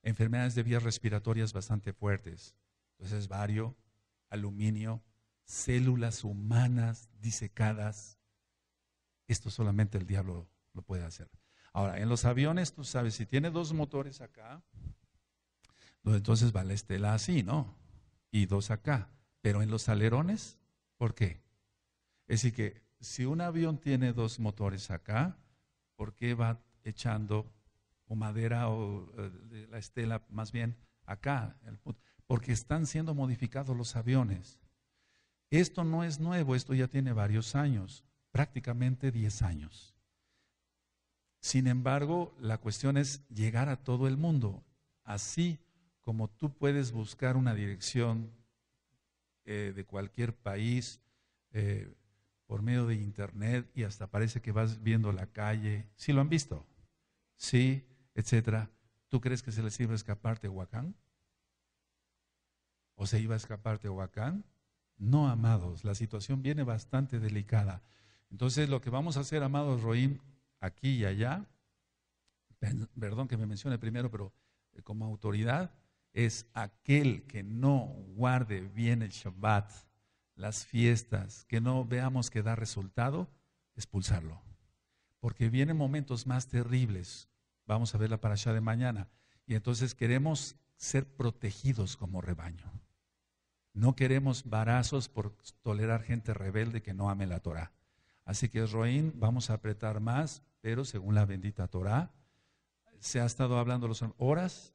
enfermedades de vías respiratorias bastante fuertes. Entonces, vario, aluminio, células humanas disecadas. Esto solamente el diablo lo puede hacer. Ahora, en los aviones, tú sabes, si tiene dos motores acá, pues entonces va este la estela así, ¿no? y dos acá. Pero en los alerones, ¿por qué? Es decir, que si un avión tiene dos motores acá, ¿por qué va echando madera o eh, la estela más bien acá? Porque están siendo modificados los aviones. Esto no es nuevo, esto ya tiene varios años, prácticamente 10 años. Sin embargo, la cuestión es llegar a todo el mundo. Así como tú puedes buscar una dirección eh, de cualquier país eh, por medio de internet y hasta parece que vas viendo la calle, si lo han visto, sí, etcétera. ¿Tú crees que se les iba a escapar Tehuacán? ¿O se iba a escapar Tehuacán? No, amados, la situación viene bastante delicada. Entonces, lo que vamos a hacer, amados Roim, aquí y allá, perdón que me mencione primero, pero eh, como autoridad, es aquel que no guarde bien el Shabbat, las fiestas, que no veamos que da resultado, expulsarlo. Porque vienen momentos más terribles. Vamos a ver la parasha de mañana. Y entonces queremos ser protegidos como rebaño. No queremos barazos por tolerar gente rebelde que no ame la Torah. Así que, Roín, vamos a apretar más, pero según la bendita Torah, ¿se ha estado hablando los horas?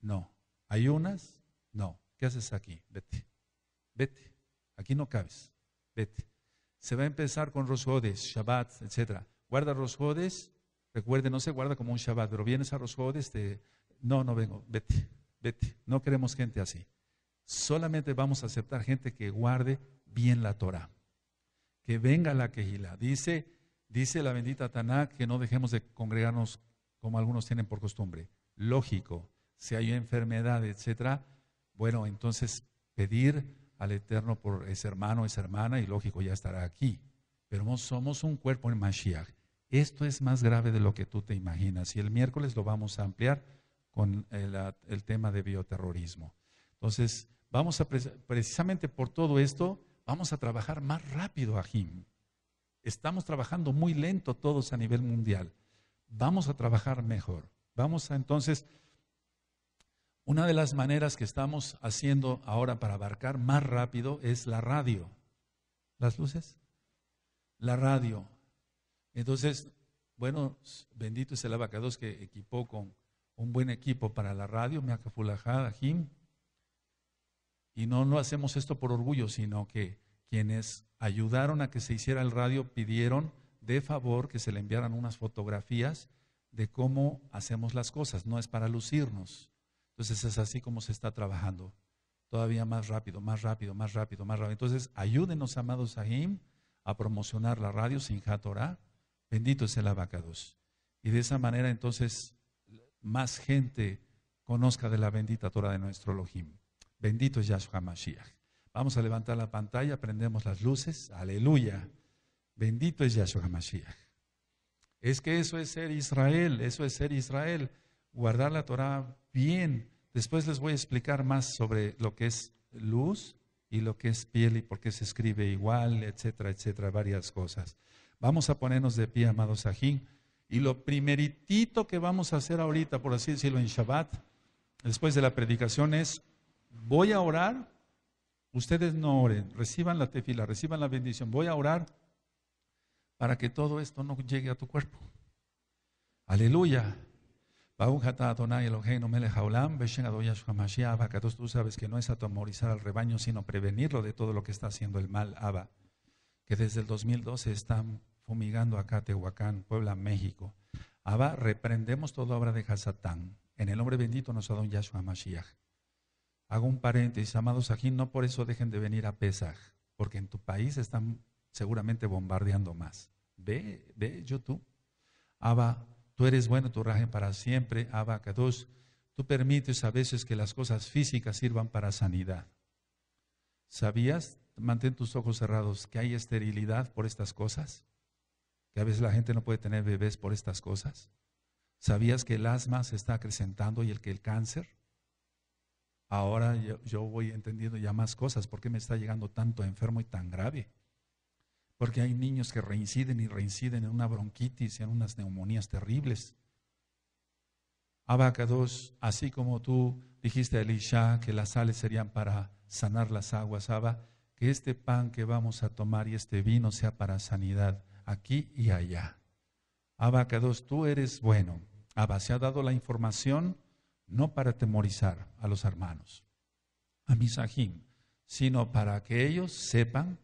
No, hay unas, No. ¿Qué haces aquí? Vete. Vete. Aquí no cabes. Vete. Se va a empezar con Rosjodes, Shabbat, etc. Guarda Rosjodes. Recuerde, no se guarda como un Shabbat, pero vienes a Rosjodes, no, no vengo. Vete. Vete. No queremos gente así. Solamente vamos a aceptar gente que guarde bien la Torah. Que venga la quejila. Dice, dice la bendita Taná que no dejemos de congregarnos como algunos tienen por costumbre. Lógico si hay enfermedad, etcétera, bueno, entonces pedir al Eterno por ese hermano, esa hermana, y lógico, ya estará aquí. Pero somos un cuerpo en Mashiach. Esto es más grave de lo que tú te imaginas. Y el miércoles lo vamos a ampliar con el, tema de bioterrorismo. Entonces, vamos a, precisamente por todo esto, vamos a trabajar más rápido a Estamos trabajando muy lento todos a nivel mundial. Vamos a trabajar mejor. Vamos a entonces una de las maneras que estamos haciendo ahora para abarcar más rápido es la radio. ¿Las luces? La radio. Entonces, bueno, bendito es el abacados que equipó con un buen equipo para la radio, miakafulajada Jim. Y no, no hacemos esto por orgullo, sino que quienes ayudaron a que se hiciera el radio pidieron de favor que se le enviaran unas fotografías de cómo hacemos las cosas. No es para lucirnos, entonces es así como se está trabajando. Todavía más rápido, más rápido, más rápido, más rápido. Entonces ayúdenos, amados Sahim, a promocionar la radio sin jatora, Bendito es el abacados. Y de esa manera entonces más gente conozca de la bendita Torah de nuestro Elohim. Bendito es Yahshua Mashiach. Vamos a levantar la pantalla, prendemos las luces. Aleluya. Bendito es Yahshua Mashiach. Es que eso es ser Israel, eso es ser Israel guardar la Torah bien. Después les voy a explicar más sobre lo que es luz y lo que es piel y por qué se escribe igual, etcétera, etcétera, varias cosas. Vamos a ponernos de pie, amados ajín. Y lo primeritito que vamos a hacer ahorita, por así decirlo, en Shabbat, después de la predicación, es voy a orar. Ustedes no oren, reciban la tefila, reciban la bendición. Voy a orar para que todo esto no llegue a tu cuerpo. Aleluya. Tú sabes que no es atomorizar al rebaño, sino prevenirlo de todo lo que está haciendo el mal Abba, que desde el 2012 están fumigando acá Tehuacán, Puebla, México. Abba, reprendemos toda obra de Hasatán. En el nombre bendito nos adon Yahshua Mashiach. Hago un paréntesis, amados aquí, no por eso dejen de venir a Pesaj, porque en tu país están seguramente bombardeando más. Ve, ve yo tú Abba, Tú eres bueno, tu rajen para siempre, abacados. Tú permites a veces que las cosas físicas sirvan para sanidad. ¿Sabías? Mantén tus ojos cerrados, que hay esterilidad por estas cosas. Que a veces la gente no puede tener bebés por estas cosas. ¿Sabías que el asma se está acrecentando y el que el cáncer? Ahora yo, yo voy entendiendo ya más cosas. ¿Por qué me está llegando tanto enfermo y tan grave? Porque hay niños que reinciden y reinciden en una bronquitis, en unas neumonías terribles. Abacados, así como tú dijiste a Elisha que las sales serían para sanar las aguas, Abba, que este pan que vamos a tomar y este vino sea para sanidad, aquí y allá. Abacados, tú eres bueno. Abba, se ha dado la información no para atemorizar a los hermanos, a mis sino para que ellos sepan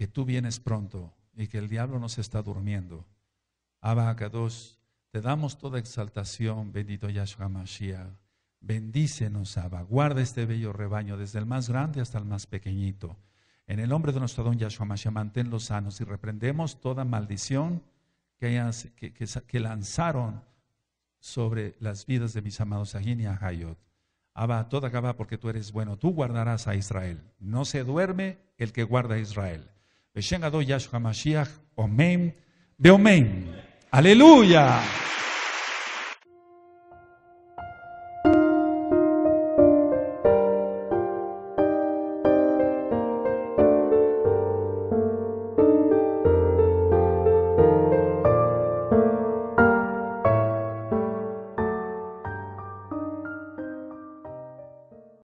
que tú vienes pronto y que el diablo no se está durmiendo. dos te damos toda exaltación, bendito Yahshua Mashiach. Bendícenos, Abba. Guarda este bello rebaño, desde el más grande hasta el más pequeñito. En el nombre de nuestro don Yahshua Mashiach, los sanos y reprendemos toda maldición que, lanzaron sobre las vidas de mis amados Sahin y Ahayot. Abba, toda acaba porque tú eres bueno, tú guardarás a Israel. No se duerme el que guarda a Israel. Beshen Gadol Yahshua Mashiach. Omen. De Omen. Aleluya.